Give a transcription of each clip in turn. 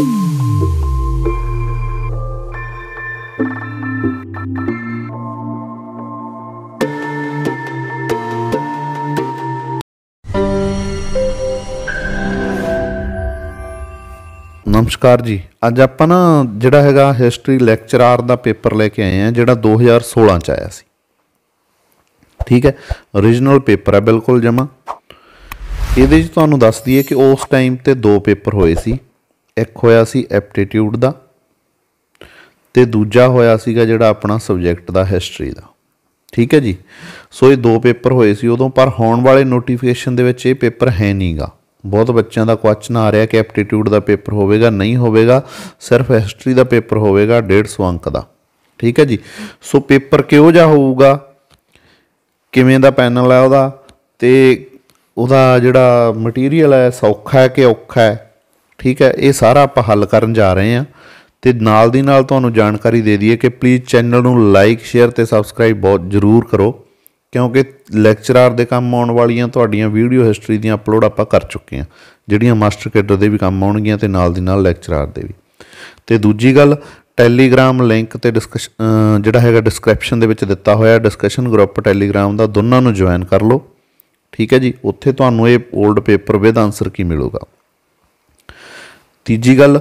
ਨਮਸਕਾਰ ਜੀ ਅੱਜ ਆਪਾਂ ਨਾ ਜਿਹੜਾ ਹੈਗਾ ਹਿਸਟਰੀ ਲੈਕਚਰਰ ਦਾ ਪੇਪਰ ਲੈ ਕੇ ਆਏ ਆ ਜਿਹੜਾ 2016 ਚ ਆਇਆ ਸੀ ਠੀਕ ਹੈ origignal ਪੇਪਰ ਹੈ ਬਿਲਕੁਲ ਜਮਾ ਇਹਦੇ ਵਿੱਚ ਤੁਹਾਨੂੰ ਦੱਸ ਦਈਏ ਕਿ ਉਸ ਟਾਈਮ ਤੇ ਦੋ ਪੇਪਰ ਹੋਏ ਸੀ ਇੱਕ ਹੋਇਆ ਸੀ ਐਪਟੀਟਿਊਡ ਦਾ ਤੇ ਦੂਜਾ ਹੋਇਆ ਸੀਗਾ ਜਿਹੜਾ ਆਪਣਾ ਸਬਜੈਕਟ ਦਾ ਹਿਸਟਰੀ ਦਾ ਠੀਕ ਹੈ ਜੀ ਸੋ ਇਹ ਦੋ ਪੇਪਰ ਹੋਏ ਸੀ ਉਦੋਂ ਪਰ ਹੋਣ ਵਾਲੇ ਨੋਟੀਫਿਕੇਸ਼ਨ ਦੇ ਵਿੱਚ ਇਹ ਪੇਪਰ ਹੈ ਨਹੀਂਗਾ ਬਹੁਤ ਬੱਚਿਆਂ ਦਾ ਕੁਐਸਚਨ ਆ ਰਿਹਾ ਕਿ ਐਪਟੀਟਿਊਡ ਦਾ ਪੇਪਰ ਹੋਵੇਗਾ ਨਹੀਂ ਹੋਵੇਗਾ ਸਿਰਫ ਹਿਸਟਰੀ ਦਾ ਪੇਪਰ ਹੋਵੇਗਾ 150 ਅੰਕ ਦਾ ਠੀਕ ਹੈ ਜੀ ਸੋ ਪੇਪਰ ਕਿਹੋ ਜਿਹਾ ਹੋਊਗਾ ਕਿਵੇਂ ਦਾ ਪੈਨਲ ਹੈ ਉਹਦਾ ਤੇ ਉਹਦਾ ਜਿਹੜਾ ਮਟੀਰੀਅਲ ਹੈ ਸੌਖਾ ਹੈ ਕਿ ਔਖਾ ਹੈ ਠੀਕ ਹੈ ਇਹ ਸਾਰਾ ਆਪਾਂ ਹੱਲ ਕਰਨ ਜਾ ਰਹੇ ਹਾਂ ਤੇ ਨਾਲ ਦੀ ਨਾਲ ਤੁਹਾਨੂੰ ਜਾਣਕਾਰੀ ਦੇ ਦਈਏ ਕਿ ਪਲੀਜ਼ ਚੈਨਲ ਨੂੰ ਲਾਈਕ ਸ਼ੇਅਰ ਤੇ ਸਬਸਕ੍ਰਾਈਬ ਬਹੁਤ ਜ਼ਰੂਰ ਕਰੋ ਕਿਉਂਕਿ ਲੈਕਚਰਰ ਦੇ ਕੰਮ ਆਉਣ ਵਾਲੀਆਂ ਤੁਹਾਡੀਆਂ ਵੀਡੀਓ ਹਿਸਟਰੀ ਦੀਆਂ ਅਪਲੋਡ ਆਪਾਂ ਕਰ ਚੁੱਕੇ ਹਾਂ ਜਿਹੜੀਆਂ ਮਾਸਟਰ ਕੈਡਰ ਦੇ ਵੀ ਕੰਮ ਆਉਣਗੀਆਂ ਤੇ ਨਾਲ ਦੀ ਨਾਲ ਲੈਕਚਰਰ ਦੇ ਵੀ ਤੇ ਦੂਜੀ ਗੱਲ ਟੈਲੀਗ੍ਰਾਮ ਲਿੰਕ ਤੇ ਡਿਸਕਸ਼ਨ ਜਿਹੜਾ ਹੈਗਾ ਡਿਸਕ੍ਰਿਪਸ਼ਨ ਦੇ ਵਿੱਚ ਦਿੱਤਾ ਹੋਇਆ ਡਿਸਕਸ਼ਨ ਗਰੁੱਪ ਟੈਲੀਗ੍ਰਾਮ ਦਾ ਦੋਨਾਂ ਨੂੰ ਜੁਆਇਨ ਕਰ ਲਓ ਠੀਕ ਹੈ ਜੀ ਉੱਥੇ ਤੁਹਾਨੂੰ ਇਹ 올ਡ ਪੇਪਰ ਵਿਦ ਆਨਸਰ ਕੀ ਮਿਲੂਗਾ ਤੀਜੀ ਗੱਲ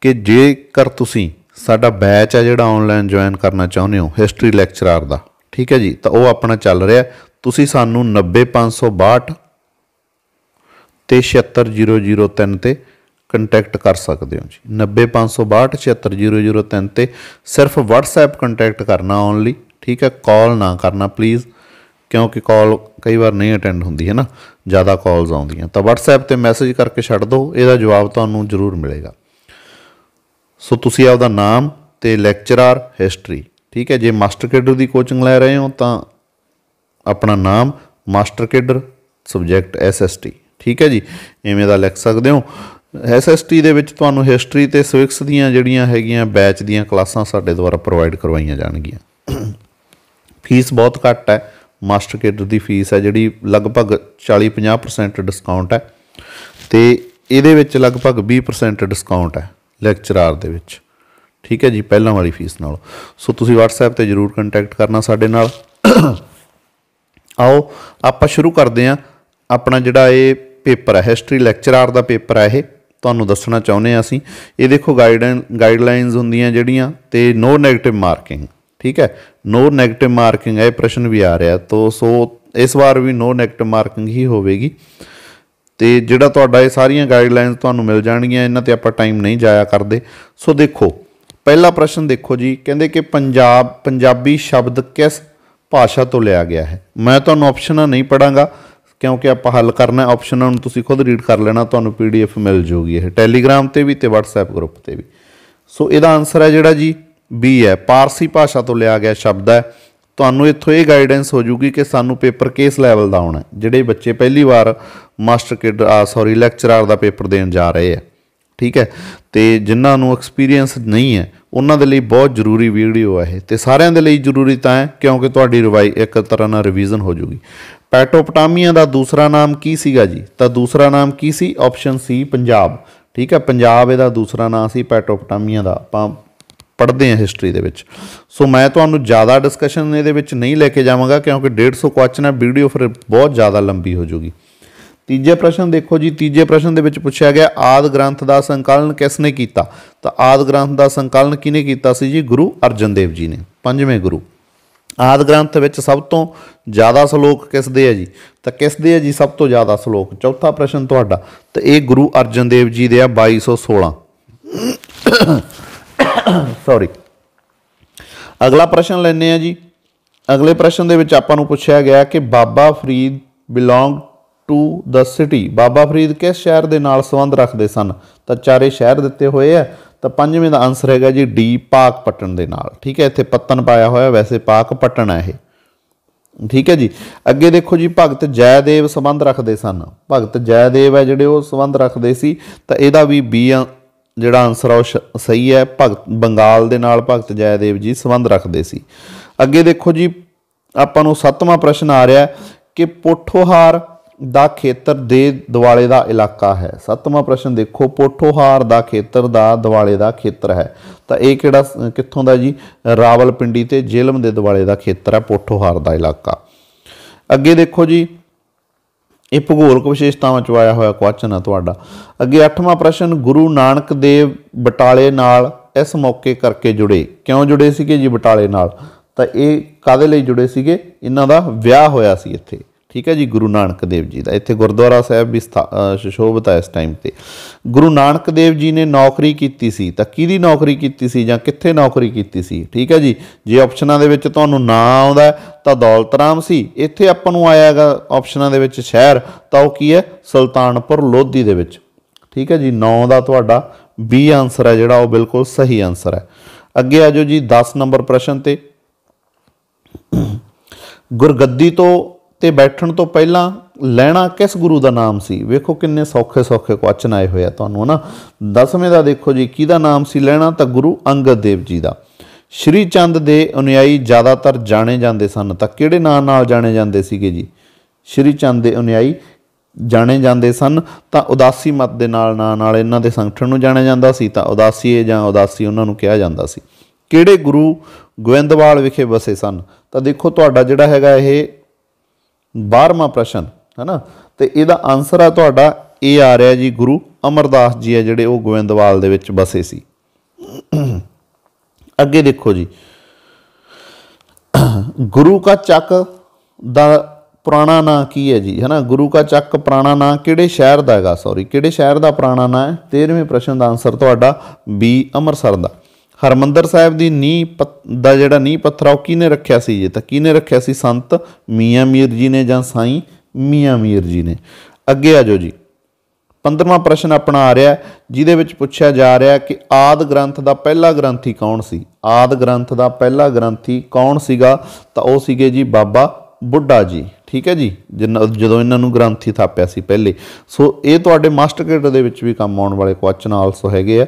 ਕਿ ਜੇਕਰ ਤੁਸੀਂ ਸਾਡਾ ਬੈਚ ਹੈ ਜਿਹੜਾ ਆਨਲਾਈਨ ਜੁਆਇਨ ਕਰਨਾ ਚਾਹੁੰਦੇ ਹੋ ਹਿਸਟਰੀ ਲੈਕਚਰਰ ਦਾ ਠੀਕ ਹੈ ਜੀ ਤਾਂ ਉਹ ਆਪਣਾ ਚੱਲ ਰਿਹਾ ਤੁਸੀਂ ਸਾਨੂੰ 90562 ਤੇ 76003 ਤੇ ਕੰਟੈਕਟ ਕਰ ਸਕਦੇ ਹੋ ਜੀ 76003 ਤੇ ਸਿਰਫ WhatsApp ਕੰਟੈਕਟ ਕਰਨਾ ਓਨਲੀ ਠੀਕ ਹੈ ਕਾਲ ਨਾ ਕਰਨਾ ਪਲੀਜ਼ ਕਿਉਂਕਿ ਕਾਲ ਕਈ ਵਾਰ ਨਹੀਂ ਅਟੈਂਡ ਹੁੰਦੀ ਹੈ ਨਾ ਜ਼ਿਆਦਾ ਕਾਲਸ ਆਉਂਦੀਆਂ ਤਾਂ WhatsApp ਤੇ ਮੈਸੇਜ ਕਰਕੇ ਛੱਡ ਦਿਓ ਇਹਦਾ ਜਵਾਬ ਤੁਹਾਨੂੰ ਜ਼ਰੂਰ ਮਿਲੇਗਾ ਸੋ ਤੁਸੀਂ ਆਪਦਾ ਨਾਮ ਤੇ ਲੈਕਚਰਰ ਹਿਸਟਰੀ ਠੀਕ ਹੈ ਜੇ ਮਾਸਟਰ ਕੈਡਰ ਦੀ ਕੋਚਿੰਗ ਲੈ ਰਹੇ ਹੋ ਤਾਂ ਆਪਣਾ ਨਾਮ ਮਾਸਟਰ ਕੈਡਰ ਸਬਜੈਕਟ ਐਸਐਸਟੀ ਠੀਕ ਹੈ ਜੀ ਐਵੇਂ ਦਾ ਲਿਖ ਸਕਦੇ ਹੋ ਐਸਐਸਟੀ ਦੇ ਵਿੱਚ ਤੁਹਾਨੂੰ ਹਿਸਟਰੀ ਤੇ ਸਿਵਿਕਸ ਦੀਆਂ ਜਿਹੜੀਆਂ ਹੈਗੀਆਂ ਬੈਚ ਦੀਆਂ ਕਲਾਸਾਂ ਸਾਡੇ ਦੁਆਰਾ ਪ੍ਰੋਵਾਈਡ ਕਰਵਾਈਆਂ ਜਾਣਗੀਆਂ ਫੀਸ ਬਹੁਤ ਘੱਟ ਹੈ ਮਾਸਟਰ ਕੇਡਰ ਦੀ ਫੀਸ ਹੈ ਜਿਹੜੀ ਲਗਭਗ 40-50% ਡਿਸਕਾਊਂਟ ਹੈ ਤੇ ਇਹਦੇ ਵਿੱਚ ਲਗਭਗ 20% ਡਿਸਕਾਊਂਟ ਹੈ ਲੈਕਚਰਰ ਦੇ ਵਿੱਚ ਠੀਕ ਹੈ ਜੀ ਪਹਿਲਾਂ ਵਾਲੀ ਫੀਸ ਨਾਲ ਸੋ ਤੁਸੀਂ WhatsApp ਤੇ ਜਰੂਰ ਕੰਟੈਕਟ ਕਰਨਾ ਸਾਡੇ ਨਾਲ ਆਓ ਆਪਾਂ ਸ਼ੁਰੂ ਕਰਦੇ ਹਾਂ ਆਪਣਾ ਜਿਹੜਾ ਇਹ ਪੇਪਰ ਹੈ ਹਿਸਟਰੀ ਲੈਕਚਰਰ ਦਾ ਪੇਪਰ ਹੈ ਇਹ ਤੁਹਾਨੂੰ ਦੱਸਣਾ ਚਾਹੁੰਦੇ ਆ ਅਸੀਂ ਇਹ ਦੇਖੋ ਗਾਈਡਲਾਈਨਸ ਹੁੰਦੀਆਂ ਜਿਹੜੀਆਂ ਤੇ ਨੋ 네ਗੇਟਿਵ ਮਾਰਕਿੰਗ ਠੀਕ ਹੈ ਨੋ 네ਗੇਟਿਵ ਮਾਰਕਿੰਗ ਹੈ ਪ੍ਰਸ਼ਨ ਵੀ ਆ ਰਿਹਾ ਤੋ ਸੋ ਇਸ ਵਾਰ ਵੀ ਨੋ 네ਗੇਟਿਵ ਮਾਰਕਿੰਗ ਹੀ ਹੋਵੇਗੀ ਤੇ ਜਿਹੜਾ ਤੁਹਾਡਾ ਇਹ ਸਾਰੀਆਂ ਗਾਈਡਲਾਈਨਸ ਤੁਹਾਨੂੰ ਮਿਲ ਜਾਣਗੀਆਂ ਇਹਨਾਂ ਤੇ ਆਪਾਂ ਟਾਈਮ ਨਹੀਂ ਜਾਇਆ ਕਰਦੇ ਸੋ ਦੇਖੋ ਪਹਿਲਾ ਪ੍ਰਸ਼ਨ ਦੇਖੋ ਜੀ ਕਹਿੰਦੇ ਕਿ ਪੰਜਾਬ ਪੰਜਾਬੀ ਸ਼ਬਦ ਕਿਸ ਭਾਸ਼ਾ ਤੋਂ ਲਿਆ ਗਿਆ ਹੈ ਮੈਂ ਤੁਹਾਨੂੰ ਆਪਸ਼ਨਾਂ ਨਹੀਂ ਪੜਾਂਗਾ ਕਿਉਂਕਿ ਆਪਾਂ ਹੱਲ ਕਰਨਾ ਹੈ ਆਪਸ਼ਨਾਂ ਨੂੰ ਤੁਸੀਂ ਖੁਦ ਰੀਡ ਕਰ ਲੈਣਾ ਤੁਹਾਨੂੰ ਪੀਡੀਐਫ ਮਿਲ ਜੂਗੀ ਇਹ ਟੈਲੀਗ੍ਰਾਮ ਤੇ ਵੀ ਤੇ WhatsApp ਗਰੁੱਪ ਤੇ ਵੀ ਸੋ ਇਹਦਾ ਆਨਸਰ ਹੈ ਜਿਹੜਾ ਜੀ ਵੀ ਹੈ ਪਾਰਸੀ ਭਾਸ਼ਾ ਤੋਂ ਲਿਆ ਗਿਆ ਸ਼ਬਦ ਹੈ ਤੁਹਾਨੂੰ ਇੱਥੋਂ ਇਹ ਗਾਈਡੈਂਸ ਹੋ ਜੂਗੀ ਕਿ ਸਾਨੂੰ ਪੇਪਰ ਕਿਸ ਲੈਵਲ ਦਾ ਆਉਣਾ ਜਿਹੜੇ ਬੱਚੇ ਪਹਿਲੀ ਵਾਰ ਮਾਸਟਰ ਕਿਡ ਸੌਰੀ ਲੈਕਚਰਰ ਦਾ ਪੇਪਰ ਦੇਣ ਜਾ ਰਹੇ ਆ ਠੀਕ ਹੈ ਤੇ ਜਿਨ੍ਹਾਂ ਨੂੰ ਐਕਸਪੀਰੀਅੰਸ ਨਹੀਂ ਹੈ ਉਹਨਾਂ ਦੇ ਲਈ ਬਹੁਤ ਜ਼ਰੂਰੀ ਵੀਡੀਓ ਹੈ ਇਹ ਤੇ ਸਾਰਿਆਂ ਦੇ ਲਈ ਜ਼ਰੂਰੀ ਤਾਂ ਹੈ ਕਿਉਂਕਿ ਤੁਹਾਡੀ ਰਿਵਾਈ ਇੱਕ ਤਰ੍ਹਾਂ ਨਾਲ ਰਿਵੀਜ਼ਨ ਹੋ ਜੂਗੀ ਪੈਟੋਪਟਾਮੀਆ ਦਾ ਦੂਸਰਾ ਨਾਮ ਕੀ ਸੀਗਾ ਜੀ ਤਾਂ ਦੂਸਰਾ ਨਾਮ ਕੀ ਸੀ ਆਪਸ਼ਨ ਸੀ ਪੰਜਾਬ ਠੀਕ ਹੈ ਪੰਜਾਬ ਇਹਦਾ ਦੂਸਰਾ ਨਾਮ ਸੀ ਪੈਟੋਪਟਾਮੀਆ ਦਾ ਆਪਾਂ ਪੜਦੇ ਆ ਹਿਸਟਰੀ ਦੇ ਵਿੱਚ ਸੋ ਮੈਂ ਤੁਹਾਨੂੰ ਜ਼ਿਆਦਾ ਡਿਸਕਸ਼ਨ ਇਹਦੇ ਵਿੱਚ ਨਹੀਂ ਲੈ ਕੇ ਜਾਵਾਂਗਾ ਕਿਉਂਕਿ 150 ਕੁਐਸਚਨ ਹੈ ਵੀਡੀਓ ਫਿਰ ਬਹੁਤ ਜ਼ਿਆਦਾ ਲੰਬੀ ਹੋ ਜਾਊਗੀ ਤੀਜੇ ਪ੍ਰਸ਼ਨ ਦੇਖੋ ਜੀ ਤੀਜੇ ਪ੍ਰਸ਼ਨ ਦੇ ਵਿੱਚ ਪੁੱਛਿਆ ਗਿਆ ਆਦ ਗ੍ਰੰਥ ਦਾ ਸੰਕਲਨ ਕਿਸ ਨੇ ਕੀਤਾ ਤਾਂ ਆਦ ਗ੍ਰੰਥ ਦਾ ਸੰਕਲਨ ਕਿਨੇ ਕੀਤਾ ਸੀ ਜੀ ਗੁਰੂ ਅਰਜਨ ਦੇਵ ਜੀ ਨੇ ਪੰਜਵੇਂ ਗੁਰੂ ਆਦ ਗ੍ਰੰਥ ਵਿੱਚ ਸਭ ਤੋਂ ਜ਼ਿਆਦਾ ਸ਼ਲੋਕ ਕਿਸ ਦੇ ਆ ਜੀ ਤਾਂ ਕਿਸ ਦੇ ਆ ਜੀ ਸਭ ਤੋਂ ਜ਼ਿਆਦਾ ਸ਼ਲੋਕ ਚੌਥਾ ਪ੍ਰਸ਼ਨ ਤੁਹਾਡਾ ਤਾਂ ਇਹ ਗੁਰੂ ਅਰਜਨ ਦੇਵ ਜੀ ਦੇ ਆ 2216 ਸੌਰੀ ਅਗਲਾ ਪ੍ਰਸ਼ਨ ਲੈਣੇ ਆ ਜੀ ਅਗਲੇ ਪ੍ਰਸ਼ਨ ਦੇ ਵਿੱਚ ਆਪਾਂ ਨੂੰ ਪੁੱਛਿਆ ਗਿਆ ਕਿ Baba Farid belong to the city Baba Farid ਕਿਸ ਸ਼ਹਿਰ ਦੇ ਨਾਲ ਸੰਬੰਧ ਰੱਖਦੇ ਸਨ ਤਾਂ ਚਾਰੇ ਸ਼ਹਿਰ ਦਿੱਤੇ ਹੋਏ ਆ ਤਾਂ ਪੰਜਵੇਂ ਦਾ ਆਨਸਰ ਹੈਗਾ ਜੀ ਡੀ ਪਾਕ ਪਟਨ ਦੇ ਨਾਲ ਠੀਕ ਹੈ ਇੱਥੇ ਪੱਤਨ ਪਾਇਆ ਹੋਇਆ ਵੈਸੇ ਪਾਕ ਪਟਨ ਹੈ ਇਹ ਠੀਕ ਹੈ ਜੀ ਅੱਗੇ ਦੇਖੋ ਜੀ ਭਗਤ ਜੈਦੇਵ ਸੰਬੰਧ ਰੱਖਦੇ ਸਨ ਭਗਤ ਜੈਦੇਵ ਹੈ ਜਿਹੜੇ ਉਹ ਸੰਬੰਧ ਰੱਖਦੇ ਸੀ ਤਾਂ ਇਹਦਾ ਵੀ ਬੀ ਜਿਹੜਾ ਆਨਸਰ ਆ ਉਹ ਸਹੀ ਹੈ ਭਗਤ ਬੰਗਾਲ ਦੇ ਨਾਲ ਭਗਤ ਜੈਦੇਵ ਜੀ ਸੰਬੰਧ ਰੱਖਦੇ ਸੀ ਅੱਗੇ ਦੇਖੋ ਜੀ ਆਪਾਂ ਨੂੰ ਸੱਤਵਾਂ ਪ੍ਰਸ਼ਨ ਆ ਰਿਹਾ ਕਿ ਪੋਠੋਹਾਰ ਦਾ ਖੇਤਰ ਦੇ ਦਿਵਾਲੇ ਦਾ ਇਲਾਕਾ ਹੈ ਸੱਤਵਾਂ ਪ੍ਰਸ਼ਨ ਦੇਖੋ ਪੋਠੋਹਾਰ ਦਾ ਖੇਤਰ ਦਾ ਦਿਵਾਲੇ ਦਾ ਖੇਤਰ ਹੈ ਤਾਂ ਇਹ ਕਿਹੜਾ ਕਿੱਥੋਂ ਦਾ ਜੀ ਰਾਵਲਪਿੰਡੀ ਤੇ ਜੇਲਮ ਦੇ ਦਿਵਾਲੇ ਦਾ ਖੇਤਰ ਹੈ ਪੋਠੋਹਾਰ ਦਾ ਇਲਾਕਾ ਅੱਗੇ ਦੇਖੋ ਜੀ ਇਹ ਭੂਗੋਲਿਕ ਵਿਸ਼ੇਸ਼ਤਾਵਾਂ ਚ ਆਇਆ ਹੋਇਆ ਕੁਐਸਚਨ ਆ ਤੁਹਾਡਾ ਅੱਗੇ 8ਵਾਂ ਪ੍ਰਸ਼ਨ ਗੁਰੂ ਨਾਨਕ ਦੇਵ ਬਟਾਲੇ ਨਾਲ ਇਸ ਮੌਕੇ ਕਰਕੇ ਜੁੜੇ ਕਿਉਂ ਜੁੜੇ ਸੀਗੇ ਜੀ ਬਟਾਲੇ ਨਾਲ ਤਾਂ ਇਹ ਕਾਦੇ ਲਈ ਜੁੜੇ ਸੀਗੇ ਇਹਨਾਂ ਦਾ ਵਿਆਹ ਹੋਇਆ ਸੀ ਇੱਥੇ ਠੀਕ ਹੈ ਜੀ ਗੁਰੂ ਨਾਨਕ ਦੇਵ ਜੀ ਦਾ ਇੱਥੇ ਗੁਰਦੁਆਰਾ ਸਾਹਿਬ ਵੀ ਸ਼ੋਭਤ ਹੈ ਇਸ ਟਾਈਮ ਤੇ ਗੁਰੂ ਨਾਨਕ ਦੇਵ ਜੀ ਨੇ ਨੌਕਰੀ ਕੀਤੀ ਸੀ ਤਾਂ ਕਿਹਦੀ ਨੌਕਰੀ ਕੀਤੀ ਸੀ ਜਾਂ ਕਿੱਥੇ ਨੌਕਰੀ ਕੀਤੀ ਸੀ ਠੀਕ ਹੈ ਜੀ ਜੇ ਆਪਸ਼ਨਾਂ ਦੇ ਵਿੱਚ ਤੁਹਾਨੂੰ ਨਾ ਆਉਂਦਾ ਤਾਂ ਦੌਲਤਰਾਮ ਸੀ ਇੱਥੇ ਆਪਾਂ ਨੂੰ ਆਇਆਗਾ ਆਪਸ਼ਨਾਂ ਦੇ ਵਿੱਚ ਸ਼ਹਿਰ ਤਾਂ ਉਹ ਕੀ ਹੈ ਸੁਲਤਾਨਪੁਰ ਲੋਧੀ ਦੇ ਵਿੱਚ ਠੀਕ ਹੈ ਜੀ 9 ਦਾ ਤੁਹਾਡਾ B ਆਨਸਰ ਹੈ ਜਿਹੜਾ ਉਹ ਬਿਲਕੁਲ ਸਹੀ ਆਨਸਰ ਹੈ ਅੱਗੇ ਆਜੋ ਜੀ 10 ਨੰਬਰ ਪ੍ਰਸ਼ਨ ਤੇ ਗੁਰਗੱਦੀ ਤੋਂ ਤੇ ਬੈਠਣ ਤੋਂ ਪਹਿਲਾਂ ਲੈਣਾ ਕਿਸ ਗੁਰੂ ਦਾ ਨਾਮ ਸੀ ਵੇਖੋ ਕਿੰਨੇ ਸੌਖੇ ਸੌਖੇ ਕੁਐਸਚਨ ਆਏ ਹੋਏ ਆ ਤੁਹਾਨੂੰ ਹਨਾ ਦਸਵੇਂ ਦਾ ਦੇਖੋ ਜੀ ਕਿਹਦਾ ਨਾਮ ਸੀ ਲੈਣਾ ਤਾਂ ਗੁਰੂ ਅੰਗਦ ਦੇਵ ਜੀ ਦਾ ਸ਼੍ਰੀ ਚੰਦ ਦੇ ਅਨੁਯਾਈ ਜ਼ਿਆਦਾਤਰ ਜਾਣੇ ਜਾਂਦੇ ਸਨ ਤਾਂ ਕਿਹੜੇ ਨਾਮ ਨਾਲ ਜਾਣੇ ਜਾਂਦੇ ਸੀਗੇ ਜੀ ਸ਼੍ਰੀ ਚੰਦ ਦੇ ਅਨੁਯਾਈ ਜਾਣੇ ਜਾਂਦੇ ਸਨ ਤਾਂ ਉਦਾਸੀ ਮਤ ਦੇ ਨਾਲ ਨਾਂ ਨਾਲ ਇਹਨਾਂ ਦੇ ਸੰਗਠਨ ਨੂੰ ਜਾਣਿਆ ਜਾਂਦਾ ਸੀ ਤਾਂ ਉਦਾਸੀਏ ਜਾਂ ਉਦਾਸੀ ਉਹਨਾਂ ਨੂੰ ਕਿਹਾ ਜਾਂਦਾ ਸੀ ਕਿਹੜੇ ਗੁਰੂ ਗੋਇੰਦਵਾਲ ਵਿਖੇ ਵਸੇ ਸਨ ਤਾਂ ਦੇਖੋ ਤੁਹਾਡਾ ਜਿਹੜਾ ਹੈਗਾ ਇਹ 12ਵਾਂ ਪ੍ਰਸ਼ਨ ਹੈਨਾ ਤੇ ਇਹਦਾ ਆਨਸਰ ਆ ਤੁਹਾਡਾ ਇਹ ਆ ਰਿਹਾ ਜੀ ਗੁਰੂ ਅਮਰਦਾਸ ਜੀ ਆ ਜਿਹੜੇ ਉਹ ਗੋਵਿੰਦਵਾਲ ਦੇ ਵਿੱਚ ਬਸੇ ਸੀ ਅੱਗੇ ਦੇਖੋ ਜੀ ਗੁਰੂ ਕਾ ਚੱਕ ਦਾ ਪੁਰਾਣਾ ਨਾਂ ਕੀ ਹੈ ਜੀ ਹੈਨਾ ਗੁਰੂ ਕਾ ਚੱਕ ਪੁਰਾਣਾ ਨਾਂ ਕਿਹੜੇ ਸ਼ਹਿਰ ਦਾ ਹੈਗਾ ਸੌਰੀ ਕਿਹੜੇ ਸ਼ਹਿਰ ਦਾ ਪੁਰਾਣਾ ਨਾਂ ਹੈ 13ਵੇਂ ਪ੍ਰਸ਼ਨ ਦਾ ਆਨਸਰ ਤੁਹਾਡਾ ਬੀ ਅੰਮ੍ਰਿਤਸਰ ਦਾ ਹਰਮੰਦਰ ਸਾਹਿਬ ਦੀ ਨੀਂਹ ਦਾ ਜਿਹੜਾ ਨੀਂਹ ਪੱਥਰ ਉਹ ਕਿਹਨੇ ਰੱਖਿਆ ਸੀ ਜੇ ਤਾਂ ਕਿਹਨੇ ਰੱਖਿਆ ਸੀ ਸੰਤ ਮੀਆਂ ਮੀਰ ਜੀ ਨੇ ਜਾਂ ਸਾਈਂ ਮੀਆਂ ਮੀਰ ਜੀ ਨੇ ਅੱਗੇ ਆ ਜਾਓ ਜੀ 15ਵਾਂ ਪ੍ਰਸ਼ਨ ਆਪਣਾ ਆ ਰਿਹਾ ਜਿਹਦੇ ਵਿੱਚ ਪੁੱਛਿਆ ਜਾ ਰਿਹਾ ਕਿ ਆਦ ਗ੍ਰੰਥ ਦਾ ਪਹਿਲਾ ਗ੍ਰੰਥੀ ਕੌਣ ਸੀ ਆਦ ਗ੍ਰੰਥ ਦਾ ਪਹਿਲਾ ਗ੍ਰੰਥੀ ਕੌਣ ਸੀਗਾ ਤਾਂ ਉਹ ਸੀਗੇ ਜੀ ਬਾਬਾ ਬੁੱਢਾ ਜੀ ਠੀਕ ਹੈ ਜੀ ਜਦੋਂ ਇਹਨਾਂ ਨੂੰ ਗ੍ਰੰਥੀ ਥਾਪਿਆ ਸੀ ਪਹਿਲੇ ਸੋ ਇਹ ਤੁਹਾਡੇ ਮਾਸਟਰ ਕੇਟ ਦੇ ਵਿੱਚ ਵੀ ਕੰਮ ਆਉਣ ਵਾਲੇ ਕੁਐਸਚਨ ਆਲਸੋ ਹੈਗੇ ਆ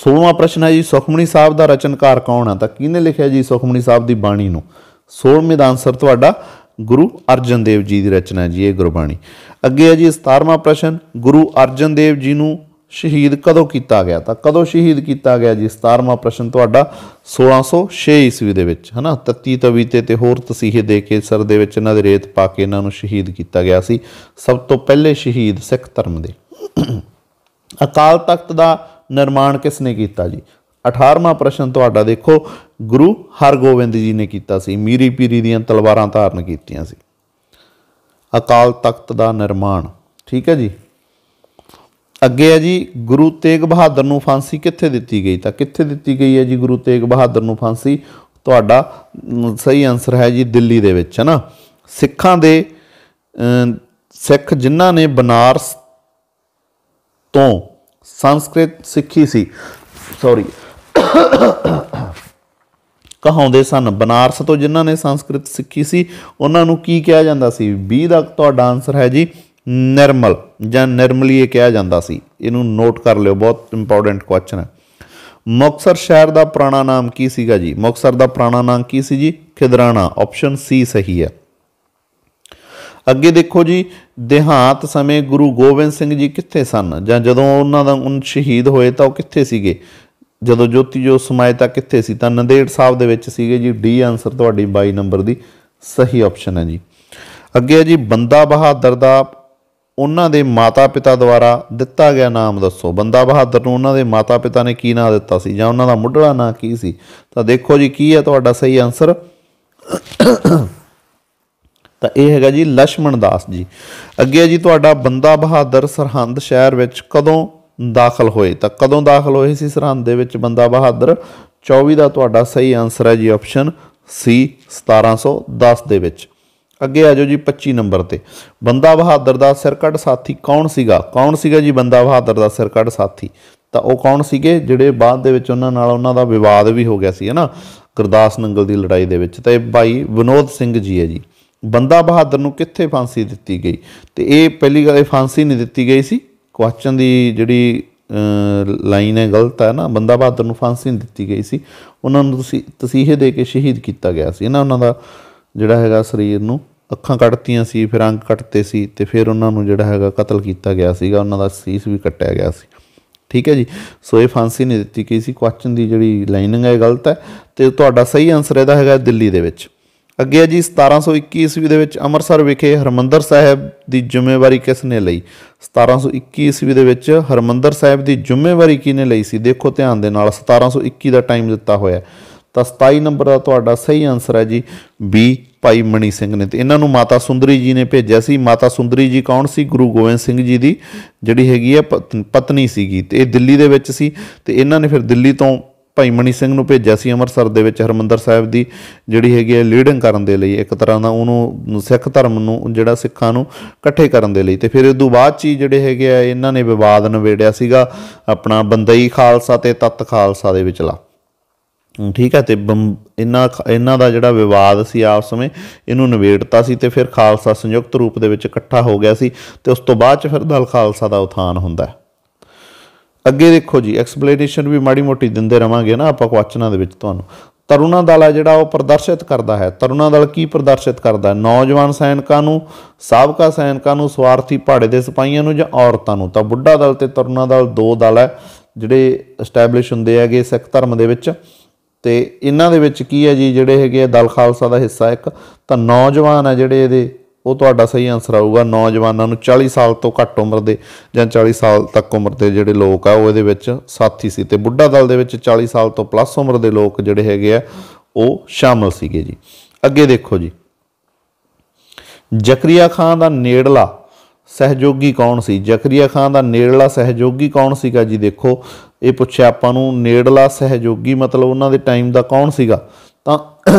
16ਵਾਂ ਪ੍ਰਸ਼ਨ ਹੈ ਜੀ ਸੁਖਮਣੀ ਸਾਹਿਬ ਦਾ ਰਚਨਕਾਰ ਕੌਣ ਹੈ ਤਾਂ ਕਿਹਨੇ ਲਿਖਿਆ ਜੀ ਸੁਖਮਣੀ ਸਾਹਿਬ ਦੀ ਬਾਣੀ ਨੂੰ 16ਵੇਂ ਦਾ ਆਨਸਰ ਤੁਹਾਡਾ ਗੁਰੂ ਅਰਜਨ ਦੇਵ ਜੀ ਦੀ ਰਚਨਾ ਜੀ ਇਹ ਗੁਰਬਾਣੀ ਅੱਗੇ ਹੈ ਜੀ 17ਵਾਂ ਪ੍ਰਸ਼ਨ ਗੁਰੂ ਅਰਜਨ ਦੇਵ ਜੀ ਨੂੰ ਸ਼ਹੀਦ ਕਦੋਂ ਕੀਤਾ ਗਿਆ ਤਾਂ ਕਦੋਂ ਸ਼ਹੀਦ ਕੀਤਾ ਗਿਆ ਜੀ 17ਵਾਂ ਪ੍ਰਸ਼ਨ ਤੁਹਾਡਾ 1606 ਈਸਵੀ ਦੇ ਵਿੱਚ ਹਨਾ ਤਤੀ ਤਵੀਤੇ ਤੇ ਹੋਰ ਤਸੀਹੇ ਦੇ ਕੇ ਸਰ ਦੇ ਵਿੱਚ ਇਹਨਾਂ ਦੇ ਰੇਤ ਪਾ ਕੇ ਇਹਨਾਂ ਨੂੰ ਸ਼ਹੀਦ ਕੀਤਾ ਗਿਆ ਸੀ ਸਭ ਤੋਂ ਪਹਿਲੇ ਸ਼ਹੀਦ ਸਿੱਖ ਧਰਮ ਦੇ ਅਕਾਲ ਤਖਤ ਦਾ ਨਿਰਮਾਣ ਕਿਸ ਨੇ ਕੀਤਾ ਜੀ 18ਵਾਂ ਪ੍ਰਸ਼ਨ ਤੁਹਾਡਾ ਦੇਖੋ ਗੁਰੂ ਹਰਗੋਬਿੰਦ ਜੀ ਨੇ ਕੀਤਾ ਸੀ ਮੀਰੀ ਪੀਰੀ ਦੀਆਂ ਤਲਵਾਰਾਂ ਧਾਰਨ ਕੀਤੀਆਂ ਸੀ ਅਕਾਲ ਤਖਤ ਦਾ ਨਿਰਮਾਣ ਠੀਕ ਹੈ ਜੀ ਅੱਗੇ ਹੈ ਜੀ ਗੁਰੂ ਤੇਗ ਬਹਾਦਰ ਨੂੰ ਫਾਂਸੀ ਕਿੱਥੇ ਦਿੱਤੀ ਗਈ ਤਾਂ ਕਿੱਥੇ ਦਿੱਤੀ ਗਈ ਹੈ ਜੀ ਗੁਰੂ ਤੇਗ ਬਹਾਦਰ ਨੂੰ ਫਾਂਸੀ ਤੁਹਾਡਾ ਸਹੀ ਆਨਸਰ ਹੈ ਜੀ ਦਿੱਲੀ ਦੇ ਵਿੱਚ ਹੈ ਨਾ ਸਿੱਖਾਂ ਦੇ ਸਿੱਖ ਜਿਨ੍ਹਾਂ ਨੇ ਬਨਾਰਸ ਤੋਂ ਸੰਸਕ੍ਰਿਤ ਸਿੱਖੀ ਸੀ ਸੌਰੀ ਕਹਾਉਂਦੇ ਸਨ ਬਨਾਰਸ ਤੋਂ ਜਿਨ੍ਹਾਂ ਨੇ ਸੰਸਕ੍ਰਿਤ ਸਿੱਖੀ ਸੀ ਉਹਨਾਂ ਨੂੰ ਕੀ ਕਿਹਾ ਜਾਂਦਾ ਸੀ 20 ਦਾ ਤੁਹਾਡਾ ਆਨਸਰ ਹੈ ਜੀ ਨਿਰਮਲ ਜਾਂ ਨਿਰਮਲੀ ਇਹ ਕਿਹਾ ਜਾਂਦਾ ਸੀ ਇਹਨੂੰ ਨੋਟ ਕਰ ਲਿਓ ਬਹੁਤ ਇੰਪੋਰਟੈਂਟ ਕੁਐਸਚਨ ਹੈ ਮੁਕਸਰ ਸ਼ਹਿਰ ਦਾ ਪੁਰਾਣਾ ਨਾਮ ਕੀ ਸੀਗਾ ਜੀ ਮੁਕਸਰ ਦਾ ਪੁਰਾਣਾ ਨਾਮ ਕੀ ਸੀ ਜੀ ਖਿਦਰਾਣਾ ਆਪਸ਼ਨ ਸੀ ਸਹੀ ਹੈ ਅੱਗੇ ਦੇਖੋ ਜੀ ਦੇਹਾਂਤ ਸਮੇਂ ਗੁਰੂ ਗੋਬਿੰਦ ਸਿੰਘ ਜੀ ਕਿੱਥੇ ਸਨ ਜਾਂ ਜਦੋਂ ਉਹਨਾਂ ਦਾ ਉਹ ਸ਼ਹੀਦ ਹੋਏ ਤਾਂ ਉਹ ਕਿੱਥੇ ਸੀਗੇ ਜਦੋਂ ਜੋਤੀ ਜੋ ਸਮਾਏ ਤਾਂ ਕਿੱਥੇ ਸੀ ਤਾਂ ਨੰਦੇੜ ਸਾਹਿਬ ਦੇ ਵਿੱਚ ਸੀਗੇ ਜੀ ਡੀ ਆਨਸਰ ਤੁਹਾਡੀ 22 ਨੰਬਰ ਦੀ ਸਹੀ ਆਪਸ਼ਨ ਹੈ ਜੀ ਅੱਗੇ ਹੈ ਜੀ ਬੰਦਾ ਬਹਾਦਰ ਦਾ ਉਹਨਾਂ ਦੇ ਮਾਤਾ-ਪਿਤਾ ਦੁਆਰਾ ਦਿੱਤਾ ਗਿਆ ਨਾਮ ਦੱਸੋ ਬੰਦਾ ਬਹਾਦਰ ਨੂੰ ਉਹਨਾਂ ਦੇ ਮਾਤਾ-ਪਿਤਾ ਨੇ ਕੀ ਨਾਮ ਦਿੱਤਾ ਸੀ ਜਾਂ ਉਹਨਾਂ ਦਾ ਮੁੱਢਲਾ ਨਾਮ ਕੀ ਸੀ ਤਾਂ ਦੇਖੋ ਜੀ ਕੀ ਹੈ ਤੁਹਾਡਾ ਸਹੀ ਆਨਸਰ ਤਾਂ ਇਹ ਹੈਗਾ ਜੀ ਲక్ష్మణ ਦਾਸ ਜੀ ਅੱਗੇ ਜੀ ਤੁਹਾਡਾ ਬੰਦਾ ਬਹਾਦਰ ਸਰਹੰਦ ਸ਼ਹਿਰ ਵਿੱਚ ਕਦੋਂ ਦਾਖਲ ਹੋਏ ਤਾਂ ਕਦੋਂ ਦਾਖਲ ਹੋਏ ਸੀ ਸਰਹੰਦ ਦੇ ਵਿੱਚ ਬੰਦਾ ਬਹਾਦਰ 24 ਦਾ ਤੁਹਾਡਾ ਸਹੀ ਆਨਸਰ ਹੈ ਜੀ ਆਪਸ਼ਨ ਸੀ 1710 ਦੇ ਵਿੱਚ ਅੱਗੇ ਆ ਜਾਓ ਜੀ 25 ਨੰਬਰ ਤੇ ਬੰਦਾ ਬਹਾਦਰ ਦਾ ਸਿਰਕੱਢ ਸਾਥੀ ਕੌਣ ਸੀਗਾ ਕੌਣ ਸੀਗਾ ਜੀ ਬੰਦਾ ਬਹਾਦਰ ਦਾ ਸਿਰਕੱਢ ਸਾਥੀ ਤਾਂ ਉਹ ਕੌਣ ਸੀਗੇ ਜਿਹੜੇ ਬਾਅਦ ਦੇ ਵਿੱਚ ਉਹਨਾਂ ਨਾਲ ਉਹਨਾਂ ਦਾ ਵਿਵਾਦ ਵੀ ਹੋ ਗਿਆ ਸੀ ਹਨਾ ਗੁਰਦਾਸ ਨੰਗਲ ਦੀ ਲੜਾਈ ਦੇ ਵਿੱਚ ਤਾਂ ਇਹ ਭਾਈ ਵਿਨੋਦ ਸਿੰਘ ਜੀ ਹੈ ਜੀ ਬੰਦਾ ਬਹਾਦਰ ਨੂੰ ਕਿੱਥੇ ਫਾਂਸੀ ਦਿੱਤੀ ਗਈ ਤੇ ਇਹ ਪਹਿਲੀ ਗੱਲ ਇਹ ਫਾਂਸੀ ਨਹੀਂ ਦਿੱਤੀ ਗਈ ਸੀ ਕੁਐਸਚਨ ਦੀ ਜਿਹੜੀ ਲਾਈਨ ਹੈ ਗਲਤ ਹੈ ਨਾ ਬੰਦਾ ਬਹਾਦਰ ਨੂੰ ਫਾਂਸੀ ਨਹੀਂ ਦਿੱਤੀ ਗਈ ਸੀ ਉਹਨਾਂ ਨੂੰ ਤੁਸੀਂ ਤਸੀਹੇ ਦੇ ਕੇ ਸ਼ਹੀਦ ਕੀਤਾ ਗਿਆ ਸੀ ਨਾ ਉਹਨਾਂ ਦਾ ਜਿਹੜਾ ਹੈਗਾ ਸਰੀਰ ਨੂੰ ਅੱਖਾਂ ਕੱਟਤੀਆਂ ਸੀ ਫਿਰ ਅੰਗ ਕੱਟਤੇ ਸੀ ਤੇ ਫਿਰ ਉਹਨਾਂ ਨੂੰ ਜਿਹੜਾ ਹੈਗਾ ਕਤਲ ਕੀਤਾ ਗਿਆ ਸੀਗਾ ਉਹਨਾਂ ਦਾ ਸੀਸ ਵੀ ਕੱਟਿਆ ਗਿਆ ਸੀ ਠੀਕ ਹੈ ਜੀ ਸੋ ਇਹ ਫਾਂਸੀ ਨਹੀਂ ਦਿੱਤੀ ਗਈ ਸੀ ਕੁਐਸਚਨ ਦੀ ਜਿਹੜੀ ਲਾਈਨਿੰਗ ਹੈ ਗਲਤ ਹੈ ਤੇ ਤੁਹਾਡਾ ਸਹੀ ਆਨਸਰ ਇਹਦਾ ਹੈਗਾ ਦਿੱਲੀ ਦੇ ਵਿੱਚ ਅੱਗੇ ਹੈ ਜੀ 1721 ਈਸਵੀ ਦੇ ਵਿੱਚ ਅੰਮ੍ਰਿਤਸਰ ਵਿਖੇ ਹਰਮੰਦਰ ਸਾਹਿਬ ਦੀ ਜ਼ਿੰਮੇਵਾਰੀ ਕਿਸ ਨੇ ਲਈ 1721 ਈਸਵੀ ਦੇ ਵਿੱਚ ਹਰਮੰਦਰ ਸਾਹਿਬ ਦੀ ਜ਼ਿੰਮੇਵਾਰੀ ਕਿਨੇ ਲਈ ਸੀ ਦੇਖੋ ਧਿਆਨ ਦੇ ਨਾਲ 1721 ਦਾ ਟਾਈਮ ਦਿੱਤਾ ਹੋਇਆ ਤਾਂ 27 ਨੰਬਰ ਦਾ ਤੁਹਾਡਾ ਸਹੀ ਆਨਸਰ ਹੈ ਜੀ ਬੀ ਭਾਈ ਮਣੀ ਸਿੰਘ ਨੇ ਤੇ ਇਹਨਾਂ ਨੂੰ ਮਾਤਾ ਸੁੰਦਰੀ ਜੀ ਨੇ ਭੇਜਿਆ ਸੀ ਮਾਤਾ ਸੁੰਦਰੀ ਜੀ ਕੌਣ ਸੀ ਗੁਰੂ ਗੋਬਿੰਦ ਸਿੰਘ ਜੀ ਦੀ ਜਿਹੜੀ ਹੈਗੀ ਹੈ ਪਤਨੀ ਸੀਗੀ ਤੇ ਇਹ ਦਿੱਲੀ ਦੇ ਵਿੱਚ ਸੀ ਤੇ ਇਹਨਾਂ ਨੇ ਫਿਰ ਦਿੱਲੀ ਤੋਂ ਭਾਈ ਮਣੀ ਸਿੰਘ ਨੂੰ ਭੇਜਿਆ ਸੀ ਅੰਮ੍ਰਿਤਸਰ ਦੇ ਵਿੱਚ ਹਰਮੰਦਰ ਸਾਹਿਬ ਦੀ ਜਿਹੜੀ ਹੈਗੀ ਹੈ ਲੀਡਿੰਗ ਕਰਨ ਦੇ ਲਈ ਇੱਕ ਤਰ੍ਹਾਂ ਦਾ ਉਹਨੂੰ ਸਿੱਖ ਧਰਮ ਨੂੰ ਜਿਹੜਾ ਸਿੱਖਾਂ ਨੂੰ ਇਕੱਠੇ ਕਰਨ ਦੇ ਲਈ ਤੇ ਫਿਰ ਉਸ ਤੋਂ ਬਾਅਦ ਚ ਜਿਹੜੇ ਹੈਗੇ ਆ ਇਹਨਾਂ ਨੇ ਵਿਵਾਦ ਨਵੇੜਿਆ ਸੀਗਾ ਆਪਣਾ ਬੰਦਈ ਖਾਲਸਾ ਤੇ ਤਤ ਖਾਲਸਾ ਦੇ ਵਿਚਲਾ ਠੀਕ ਹੈ ਤੇ ਇਹਨਾਂ ਇਹਨਾਂ ਦਾ ਜਿਹੜਾ ਵਿਵਾਦ ਸੀ ਆਪਸ ਵਿੱਚ ਇਹਨੂੰ ਨਵੇੜਤਾ ਸੀ ਤੇ ਫਿਰ ਖਾਲਸਾ ਸੰਯੁਕਤ ਰੂਪ ਦੇ ਵਿੱਚ ਇਕੱਠਾ ਹੋ ਗਿਆ ਸੀ ਤੇ ਉਸ ਤੋਂ ਬਾਅਦ ਚ ਫਿਰ ਦਲ ਖਾਲਸਾ ਦਾ ਉਥਾਨ ਹੁੰਦਾ ਹੈ ਅੱਗੇ ਦੇਖੋ ਜੀ ਐਕਸਪਲੇਨੇਸ਼ਨ ਵੀ ਮਾੜੀ ਮੋਟੀ ਦਿੰਦੇ ਰਵਾਂਗੇ ਨਾ ਆਪਾਂ ਕੁਐਸਚਨਾਂ ਦੇ ਵਿੱਚ ਤੁਹਾਨੂੰ ਤਰੁਣਾ ਦਲ ਆ ਜਿਹੜਾ ਉਹ ਪ੍ਰਦਰਸ਼ਿਤ ਕਰਦਾ ਹੈ ਤਰੁਣਾ ਦਲ ਕੀ ਪ੍ਰਦਰਸ਼ਿਤ ਕਰਦਾ ਹੈ ਨੌਜਵਾਨ ਸੈਨਿਕਾਂ ਨੂੰ ਸਾਬਕਾ ਸੈਨਿਕਾਂ ਨੂੰ ਸਵਾਰਥੀ ਪਹਾੜੇ ਦੇ ਸਿਪਾਹੀਆਂ ਨੂੰ ਜਾਂ ਔਰਤਾਂ ਨੂੰ ਤਾਂ ਬੁੱਢਾ ਦਲ ਤੇ ਤਰੁਣਾ ਦਲ ਦੋ ਦਲ ਹੈ ਜਿਹੜੇ ਐਸਟੈਬਲਿਸ਼ ਹੁੰਦੇ ਹੈਗੇ ਸਿੱਖ ਧਰਮ ਦੇ ਵਿੱਚ ਤੇ ਇਹਨਾਂ ਦੇ ਵਿੱਚ ਕੀ ਹੈ ਜੀ ਜਿਹੜੇ ਹੈਗੇ ਦਲ ਖਾਲਸਾ ਦਾ ਹਿੱਸਾ ਇੱਕ ਤਾਂ ਨੌਜਵਾਨ ਆ ਜਿਹੜੇ ਇਹਦੇ ਉਹ ਤੁਹਾਡਾ ਸਹੀ ਆਨਸਰ ਆਊਗਾ ਨੌਜਵਾਨਾਂ ਨੂੰ 40 ਸਾਲ ਤੋਂ ਘੱਟ ਉਮਰ ਦੇ ਜਾਂ 40 ਸਾਲ ਤੱਕ ਉਮਰ ਦੇ ਜਿਹੜੇ ਲੋਕ ਆ ਉਹ ਇਹਦੇ ਵਿੱਚ ਸਾਥੀ ਸੀ ਤੇ ਬੁੱਢਾ ਦਲ ਦੇ ਵਿੱਚ 40 ਸਾਲ ਤੋਂ ਪਲੱਸ ਉਮਰ ਦੇ ਲੋਕ ਜਿਹੜੇ ਹੈਗੇ ਆ ਉਹ ਸ਼ਾਮਲ ਸੀਗੇ ਜੀ ਅੱਗੇ ਦੇਖੋ ਜੀ ਜ਼ਕਰੀਆ ਖਾਨ ਦਾ ਨੇੜਲਾ ਸਹਿਯੋਗੀ ਕੌਣ ਸੀ ਜ਼ਕਰੀਆ ਖਾਨ ਦਾ ਨੇੜਲਾ ਸਹਿਯੋਗੀ ਕੌਣ ਸੀਗਾ ਜੀ ਦੇਖੋ ਇਹ ਪੁੱਛਿਆ ਆਪਾਂ ਨੂੰ ਨੇੜਲਾ ਸਹਿਯੋਗੀ ਮਤਲਬ ਉਹਨਾਂ ਦੇ ਟਾਈਮ ਦਾ ਕੌਣ ਸੀਗਾ ਤਾਂ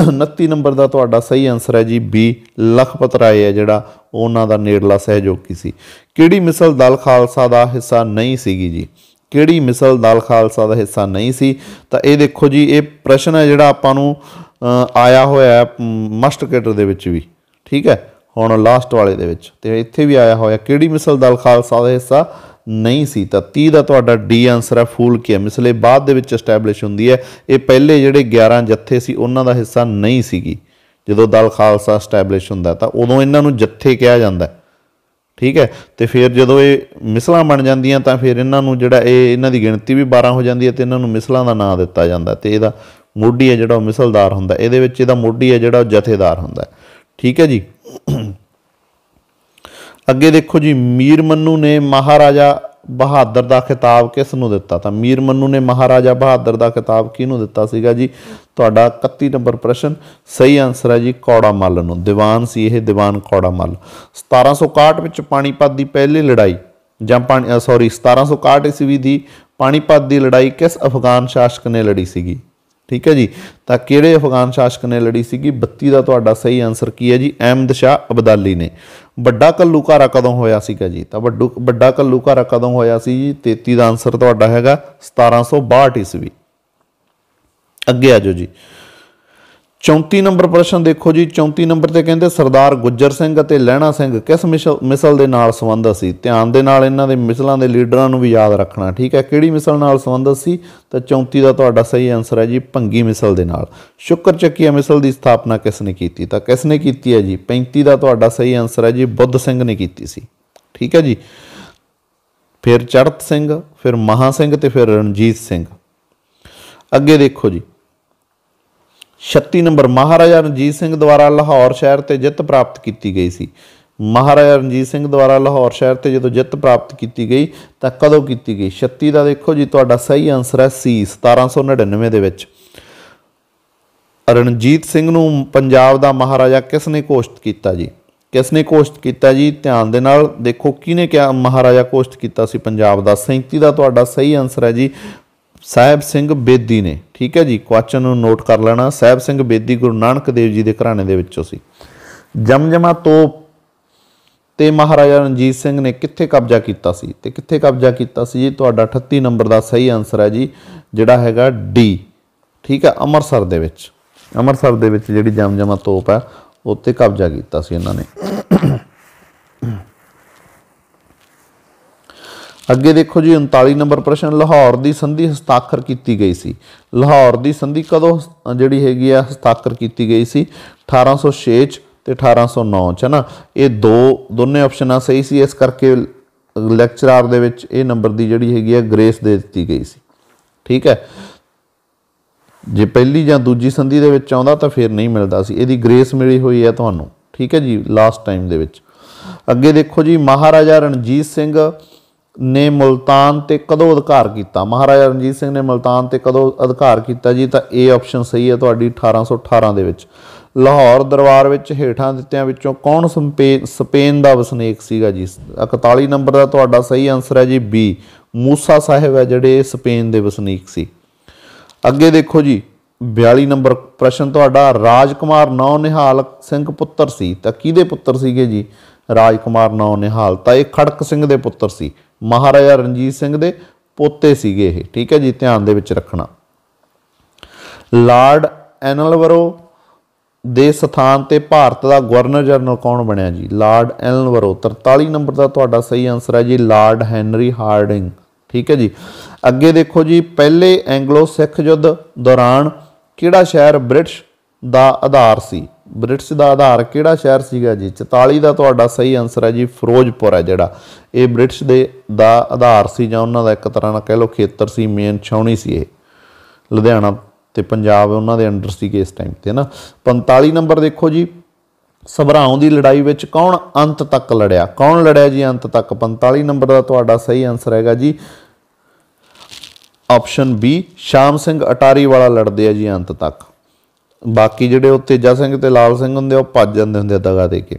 29 ਨੰਬਰ ਦਾ ਤੁਹਾਡਾ ਸਹੀ ਆਨਸਰ ਹੈ ਜੀ ਬੀ ਲਖਪਤ ਰਾਏ ਹੈ ਜਿਹੜਾ ਉਹਨਾਂ ਦਾ ਨੇੜਲਾ ਸਹਿਯੋਗੀ ਸੀ ਕਿਹੜੀ ਮਿਸਲ ਦਲ ਖਾਲਸਾ ਦਾ ਹਿੱਸਾ ਨਹੀਂ ਸੀਗੀ ਜੀ ਕਿਹੜੀ ਮਿਸਲ ਦਲ ਖਾਲਸਾ ਦਾ ਹਿੱਸਾ ਨਹੀਂ ਸੀ ਤਾਂ ਇਹ ਦੇਖੋ ਜੀ ਇਹ ਪ੍ਰਸ਼ਨ ਹੈ ਜਿਹੜਾ ਆਪਾਂ ਨੂੰ ਆਇਆ ਹੋਇਆ ਹੈ ਮਸਟ ਕੈਟਰ ਦੇ ਵਿੱਚ ਵੀ ਠੀਕ ਹੈ ਹੁਣ ਲਾਸਟ ਵਾਲੇ ਦੇ ਵਿੱਚ ਤੇ ਇੱਥੇ ਵੀ ਆਇਆ ਹੋਇਆ ਕਿਹੜੀ ਮਿਸਲ ਦਲ ਖਾਲਸਾ ਦਾ ਹਿੱਸਾ ਨਹੀਂ ਸੀ ਤਾਂ 30 ਦਾ ਤੁਹਾਡਾ ਡੀ ਆਨਸਰ ਹੈ ਫੂਲ ਕੇ ਮਿਸਲੇ ਬਾਅਦ ਦੇ ਵਿੱਚ ਐਸਟੈਬਲਿਸ਼ ਹੁੰਦੀ ਹੈ ਇਹ ਪਹਿਲੇ ਜਿਹੜੇ 11 ਜੱਥੇ ਸੀ ਉਹਨਾਂ ਦਾ ਹਿੱਸਾ ਨਹੀਂ ਸੀਗੀ ਜਦੋਂ ਦਲ ਖਾਲਸਾ ਐਸਟੈਬਲਿਸ਼ ਹੁੰਦਾ ਤਾਂ ਉਦੋਂ ਇਹਨਾਂ ਨੂੰ ਜੱਥੇ ਕਿਹਾ ਜਾਂਦਾ ਠੀਕ ਹੈ ਤੇ ਫਿਰ ਜਦੋਂ ਇਹ ਮਿਸਲਾਂ ਬਣ ਜਾਂਦੀਆਂ ਤਾਂ ਫਿਰ ਇਹਨਾਂ ਨੂੰ ਜਿਹੜਾ ਇਹ ਇਹਨਾਂ ਦੀ ਗਿਣਤੀ ਵੀ 12 ਹੋ ਜਾਂਦੀ ਹੈ ਤੇ ਇਹਨਾਂ ਨੂੰ ਮਿਸਲਾਂ ਦਾ ਨਾਮ ਦਿੱਤਾ ਜਾਂਦਾ ਤੇ ਇਹਦਾ ਮੋਢੀ ਹੈ ਜਿਹੜਾ ਮਿਸਲਦਾਰ ਹੁੰਦਾ ਇਹਦੇ ਵਿੱਚ ਇਹਦਾ ਮੋਢੀ ਹੈ ਜਿਹੜਾ ਜਥੇਦਾਰ ਹੁੰਦਾ ਠੀਕ ਹੈ ਜੀ ਅੱਗੇ ਦੇਖੋ ਜੀ ਮੀਰ ਮੰਨੂ ਨੇ ਮਹਾਰਾਜਾ ਬਹਾਦਰ ਦਾ ਖਿਤਾਬ ਕਿਸ ਨੂੰ ਦਿੱਤਾ ਤਾਂ ਮੀਰ ਮੰਨੂ ਨੇ ਮਹਾਰਾਜਾ ਬਹਾਦਰ ਦਾ ਖਿਤਾਬ ਕਿਹਨੂੰ ਦਿੱਤਾ ਸੀਗਾ ਜੀ ਤੁਹਾਡਾ 31 ਨੰਬਰ ਪ੍ਰਸ਼ਨ ਸਹੀ ਆਨਸਰ ਹੈ ਜੀ ਕੌੜਾ ਮੱਲ ਨੂੰ ਦੀਵਾਨ ਸੀ ਇਹ ਦੀਵਾਨ ਕੌੜਾ ਮੱਲ 1761 ਵਿੱਚ ਪਾਣੀਪਤ ਦੀ ਪਹਿਲੀ ਲੜਾਈ ਜਾਂ ਪਾਣੀ ਸੌਰੀ 1761 ਈਸਵੀ ਦੀ ਪਾਣੀਪਤ ਦੀ ਲੜਾਈ ਕਿਸ ਅਫਗਾਨ ਸ਼ਾਸਕ ਨੇ ਲੜੀ ਸੀਗੀ ਠੀਕ ਹੈ ਜੀ ਤਾਂ ਕਿਹੜੇ ਅਫਗਾਨ ਸ਼ਾਸਕ ਨੇ ਲੜੀ ਸੀਗੀ 32 ਦਾ ਤੁਹਾਡਾ ਸਹੀ ਆਨਸਰ ਕੀ ਹੈ ਜੀ ਅਹਿਮਦ ਸ਼ਾਹ ਅਬਦਾਲੀ ਨੇ ਵੱਡਾ ਕੱਲੂਕਾਰਾ ਕਦੋਂ ਹੋਇਆ ਸੀਗਾ ਜੀ ਤਾਂ ਵੱਡੂ ਵੱਡਾ ਕੱਲੂਕਾਰਾ ਕਦੋਂ ਹੋਇਆ ਸੀ ਜੀ 33 ਦਾ ਆਨਸਰ ਤੁਹਾਡਾ ਹੈਗਾ 1762 ਈਸਵੀ ਅੱਗੇ ਆਜੋ ਜੀ 34 ਨੰਬਰ ਪ੍ਰਸ਼ਨ ਦੇਖੋ ਜੀ 34 ਨੰਬਰ ਤੇ ਕਹਿੰਦੇ ਸਰਦਾਰ ਗੁੱਜਰ ਸਿੰਘ ਅਤੇ ਲਹਿਣਾ ਸਿੰਘ ਕਿਸ ਮਿਸਲ ਦੇ ਨਾਲ ਸੰਬੰਧਤ ਸੀ ਧਿਆਨ ਦੇ ਨਾਲ ਇਹਨਾਂ ਦੇ ਮਿਸਲਾਂ ਦੇ ਲੀਡਰਾਂ ਨੂੰ ਵੀ ਯਾਦ ਰੱਖਣਾ ਠੀਕ ਹੈ ਕਿਹੜੀ ਮਿਸਲ ਨਾਲ ਸੰਬੰਧਤ ਸੀ ਤਾਂ 34 ਦਾ ਤੁਹਾਡਾ ਸਹੀ ਆਨਸਰ ਹੈ ਜੀ ਭੰਗੀ ਮਿਸਲ ਦੇ ਨਾਲ ਸ਼ੁਕਰ ਚੱਕੀਆ ਮਿਸਲ ਦੀ ਸਥਾਪਨਾ ਕਿਸ ਨੇ ਕੀਤੀ ਤਾਂ ਕਿਸ ਨੇ ਕੀਤੀ ਹੈ ਜੀ 35 ਦਾ ਤੁਹਾਡਾ ਸਹੀ ਆਨਸਰ ਹੈ ਜੀ ਬੁੱਧ ਸਿੰਘ ਨੇ ਕੀਤੀ ਸੀ ਠੀਕ ਹੈ ਜੀ ਫਿਰ ਚੜਤ ਸਿੰਘ ਫਿਰ ਮਹਾ ਸਿੰਘ ਤੇ ਫਿਰ ਰਣਜੀਤ ਸਿੰਘ ਅੱਗੇ ਦੇਖੋ ਜੀ 36 ਨੰਬਰ ਮਹਾਰਾਜਾ ਰਣਜੀਤ ਸਿੰਘ ਦੁਆਰਾ ਲਾਹੌਰ ਸ਼ਹਿਰ ਤੇ ਜਿੱਤ ਪ੍ਰਾਪਤ ਕੀਤੀ ਗਈ ਸੀ ਮਹਾਰਾਜਾ ਰਣਜੀਤ ਸਿੰਘ ਦੁਆਰਾ ਲਾਹੌਰ ਸ਼ਹਿਰ ਤੇ ਜਦੋਂ ਜਿੱਤ ਪ੍ਰਾਪਤ ਕੀਤੀ ਗਈ ਤਾਂ ਕਦੋਂ ਕੀਤੀ ਗਈ 36 ਦਾ ਦੇਖੋ ਜੀ ਤੁਹਾਡਾ ਸਹੀ ਆਨਸਰ ਹੈ ਸੀ 1799 ਦੇ ਵਿੱਚ ਰਣਜੀਤ ਸਿੰਘ ਨੂੰ ਪੰਜਾਬ ਦਾ ਮਹਾਰਾਜਾ ਕਿਸ ਨੇ ਕੋਸ਼ਤ ਕੀਤਾ ਜੀ ਕਿਸ ਨੇ ਕੋਸ਼ਤ ਕੀਤਾ ਜੀ ਧਿਆਨ ਦੇ ਨਾਲ ਦੇਖੋ ਕਿਹਨੇ ਕਿਹਾ ਮਹਾਰਾਜਾ ਕੋਸ਼ਤ ਕੀਤਾ ਸੀ ਪੰਜਾਬ ਦਾ 37 ਦਾ ਤੁਹਾਡਾ ਸਹੀ ਆਨਸਰ ਹੈ ਜੀ ਸਾਹਿਬ ਸਿੰਘ ਬੇਦੀ ਨੇ ਠੀਕ ਹੈ ਜੀ ਕੁਐਸਚਨ ਨੂੰ ਨੋਟ ਕਰ ਲੈਣਾ ਸਾਹਿਬ ਸਿੰਘ ਬੇਦੀ ਗੁਰੂ ਨਾਨਕ ਦੇਵ ਜੀ ਦੇ ਘਰਾਣੇ ਦੇ ਵਿੱਚੋਂ ਸੀ ਜਮਜਮਾ ਤੋਪ ਤੇ ਮਹਾਰਾਜਾ ਰਣਜੀਤ ਸਿੰਘ ਨੇ ਕਿੱਥੇ ਕਬਜ਼ਾ ਕੀਤਾ ਸੀ ਤੇ ਕਿੱਥੇ ਕਬਜ਼ਾ ਕੀਤਾ ਸੀ ਜੀ ਤੁਹਾਡਾ 38 ਨੰਬਰ ਦਾ ਸਹੀ ਆਨਸਰ ਹੈ ਜੀ ਜਿਹੜਾ ਹੈਗਾ ਡੀ ਠੀਕ ਹੈ ਅੰਮ੍ਰਿਤਸਰ ਦੇ ਵਿੱਚ ਅੰਮ੍ਰਿਤਸਰ ਦੇ ਵਿੱਚ ਜਿਹੜੀ ਜਮਜਮਾ ਤੋਪ ਹੈ ਉੱਤੇ ਕਬਜ਼ਾ ਕੀਤਾ ਸੀ ਇਹਨਾਂ ਨੇ ਅੱਗੇ ਦੇਖੋ ਜੀ 39 ਨੰਬਰ ਪ੍ਰਸ਼ਨ ਲਾਹੌਰ ਦੀ ਸੰਧੀ ਹਸਤਾਖਰ ਕੀਤੀ ਗਈ ਸੀ ਲਾਹੌਰ ਦੀ ਸੰਧੀ ਕਦੋਂ ਜਿਹੜੀ ਹੈਗੀ ਆ ਹਸਤਾਖਰ ਕੀਤੀ ਗਈ ਸੀ 1806 ਚ ਤੇ 1809 ਚ ਹਨਾ ਇਹ ਦੋ ਦੋਨੇ ਆਪਸ਼ਨਾਂ ਸਹੀ ਸੀ ਇਸ ਕਰਕੇ ਲੈਕਚਰਰ ਦੇ ਵਿੱਚ ਇਹ ਨੰਬਰ ਦੀ ਜਿਹੜੀ ਹੈਗੀ ਆ ਗ੍ਰੇਸ ਦੇ ਦਿੱਤੀ ਗਈ ਸੀ ਠੀਕ ਹੈ ਜੇ ਪਹਿਲੀ ਜਾਂ ਦੂਜੀ ਸੰਧੀ ਦੇ ਵਿੱਚ ਆਉਂਦਾ ਤਾਂ ਫਿਰ ਨਹੀਂ ਮਿਲਦਾ ਸੀ ਇਹਦੀ ਗ੍ਰੇਸ ਮਿਲੀ ਹੋਈ ਹੈ ਤੁਹਾਨੂੰ ਠੀਕ ਹੈ ਜੀ ਲਾਸਟ ਟਾਈਮ ਦੇ ਵਿੱਚ ਅੱਗੇ ਦੇਖੋ ਜੀ ਮਹਾਰਾਜਾ ਰਣਜੀਤ ਸਿੰਘ ਨੇ ਮਲਤਾਨ ਤੇ ਕਦੋਂ ਅਧਿਕਾਰ ਕੀਤਾ ਮਹਾਰਾਜਾ ਰਣਜੀਤ ਸਿੰਘ ਨੇ ਮਲਤਾਨ ਤੇ ਕਦੋਂ ਅਧਿਕਾਰ ਕੀਤਾ ਜੀ ਤਾਂ ਇਹ ਆਪਸ਼ਨ ਸਹੀ ਹੈ ਤੁਹਾਡੀ 1818 ਦੇ ਵਿੱਚ ਲਾਹੌਰ ਦਰਬਾਰ ਵਿੱਚ ਹੇਠਾਂ ਦਿੱਤਿਆਂ ਵਿੱਚੋਂ ਕੌਣ ਸਪੇਨ ਦਾ ਵਸਨੀਕ ਸੀਗਾ ਜੀ 41 ਨੰਬਰ ਦਾ ਤੁਹਾਡਾ ਸਹੀ ਆਨਸਰ ਹੈ ਜੀ ਬੀ ਮੂਸਾ ਸਾਹਿਬ ਹੈ ਜਿਹੜੇ ਸਪੇਨ ਦੇ ਵਸਨੀਕ ਸੀ ਅੱਗੇ ਦੇਖੋ ਜੀ 42 ਨੰਬਰ ਪ੍ਰਸ਼ਨ ਤੁਹਾਡਾ ਰਾਜਕੁਮਾਰ ਨੌ ਨਿਹਾਲ ਸਿੰਘ ਪੁੱਤਰ ਸੀ ਤਾਂ ਕਿਹਦੇ ਪੁੱਤਰ ਸੀਗੇ ਜੀ ਰਾਜਕੁਮਾਰ ਨੌ ਨਿਹਾਲ ਤਾਂ ਇਹ ਖੜਕ ਸਿੰਘ ਦੇ ਪੁੱਤਰ ਸੀ ਮਹਾਰਾਜਾ ਰਣਜੀਤ ਸਿੰਘ ਦੇ ਪੋਤੇ ਸੀਗੇ ਇਹ ਠੀਕ ਹੈ ਜੀ ਧਿਆਨ ਦੇ ਵਿੱਚ ਰੱਖਣਾ ਲਾਰਡ ਐਨਲਵਰੋ ਦੇ ਸਥਾਨ ਤੇ ਭਾਰਤ ਦਾ ਗਵਰਨਰ ਜਨਰਲ ਕੌਣ ਬਣਿਆ ਜੀ ਲਾਰਡ ਐਨਲਵਰੋ 43 ਨੰਬਰ ਦਾ ਤੁਹਾਡਾ ਸਹੀ ਆਨਸਰ ਹੈ ਜੀ ਲਾਰਡ ਹੈਨਰੀ ਹਾਰਡਿੰਗ ਠੀਕ ਹੈ ਜੀ ਅੱਗੇ ਦੇਖੋ ਜੀ ਪਹਿਲੇ ਐਂਗਲੋ ਸਿੱਖ ਯੁੱਧ ਦੌਰਾਨ ਕਿਹੜਾ ਸ਼ਹਿਰ ਬ੍ਰਿਟਿਸ਼ ਦਾ ਆਧਾਰ ਸੀ ਬ੍ਰਿਟਿਸ਼ ਦਾ ਆਧਾਰ ਕਿਹੜਾ ਸ਼ਹਿਰ ਸੀਗਾ ਜੀ 44 ਦਾ ਤੁਹਾਡਾ ਸਹੀ ਆਨਸਰ ਹੈ ਜੀ ਫਿਰੋਜ਼ਪੁਰ ਹੈ ਜਿਹੜਾ ਇਹ ਬ੍ਰਿਟਿਸ਼ ਦੇ ਦਾ ਆਧਾਰ ਸੀ ਜਾਂ ਉਹਨਾਂ ਦਾ ਇੱਕ ਤਰ੍ਹਾਂ ਨਾਲ ਕਹਿ ਲਓ ਖੇਤਰ ਸੀ ਮੇਨ ਛਾਉਣੀ ਸੀ ਇਹ ਲੁਧਿਆਣਾ ਤੇ ਪੰਜਾਬ ਉਹਨਾਂ ਦੇ ਅੰਡਰ ਸੀਗੇ ਇਸ ਟਾਈਮ ਤੇ ਨਾ 45 ਨੰਬਰ ਦੇਖੋ ਜੀ ਸਭਰਾਉਂ ਦੀ ਲੜਾਈ ਵਿੱਚ ਕੌਣ ਅੰਤ ਤੱਕ ਲੜਿਆ ਕੌਣ ਲੜਿਆ ਜੀ ਅੰਤ ਤੱਕ 45 ਨੰਬਰ ਦਾ ਤੁਹਾਡਾ ਸਹੀ ਆਨਸਰ ਹੈਗਾ ਜੀ ਆਪਸ਼ਨ ਬੀ ਸ਼ਾਮ ਸਿੰਘ ਅਟਾਰੀ ਵਾਲਾ ਲੜਦੇ ਆ ਜੀ ਅੰਤ ਤੱਕ ਬਾਕੀ ਜਿਹੜੇ ਉਹ ਤੇਜਾ ਸਿੰਘ ਤੇ ਲਾਲ ਸਿੰਘ ਹੁੰਦੇ ਉਹ ਭੱਜ ਜਾਂਦੇ ਹੁੰਦੇ ਦਗਾ ਦੇ ਕੇ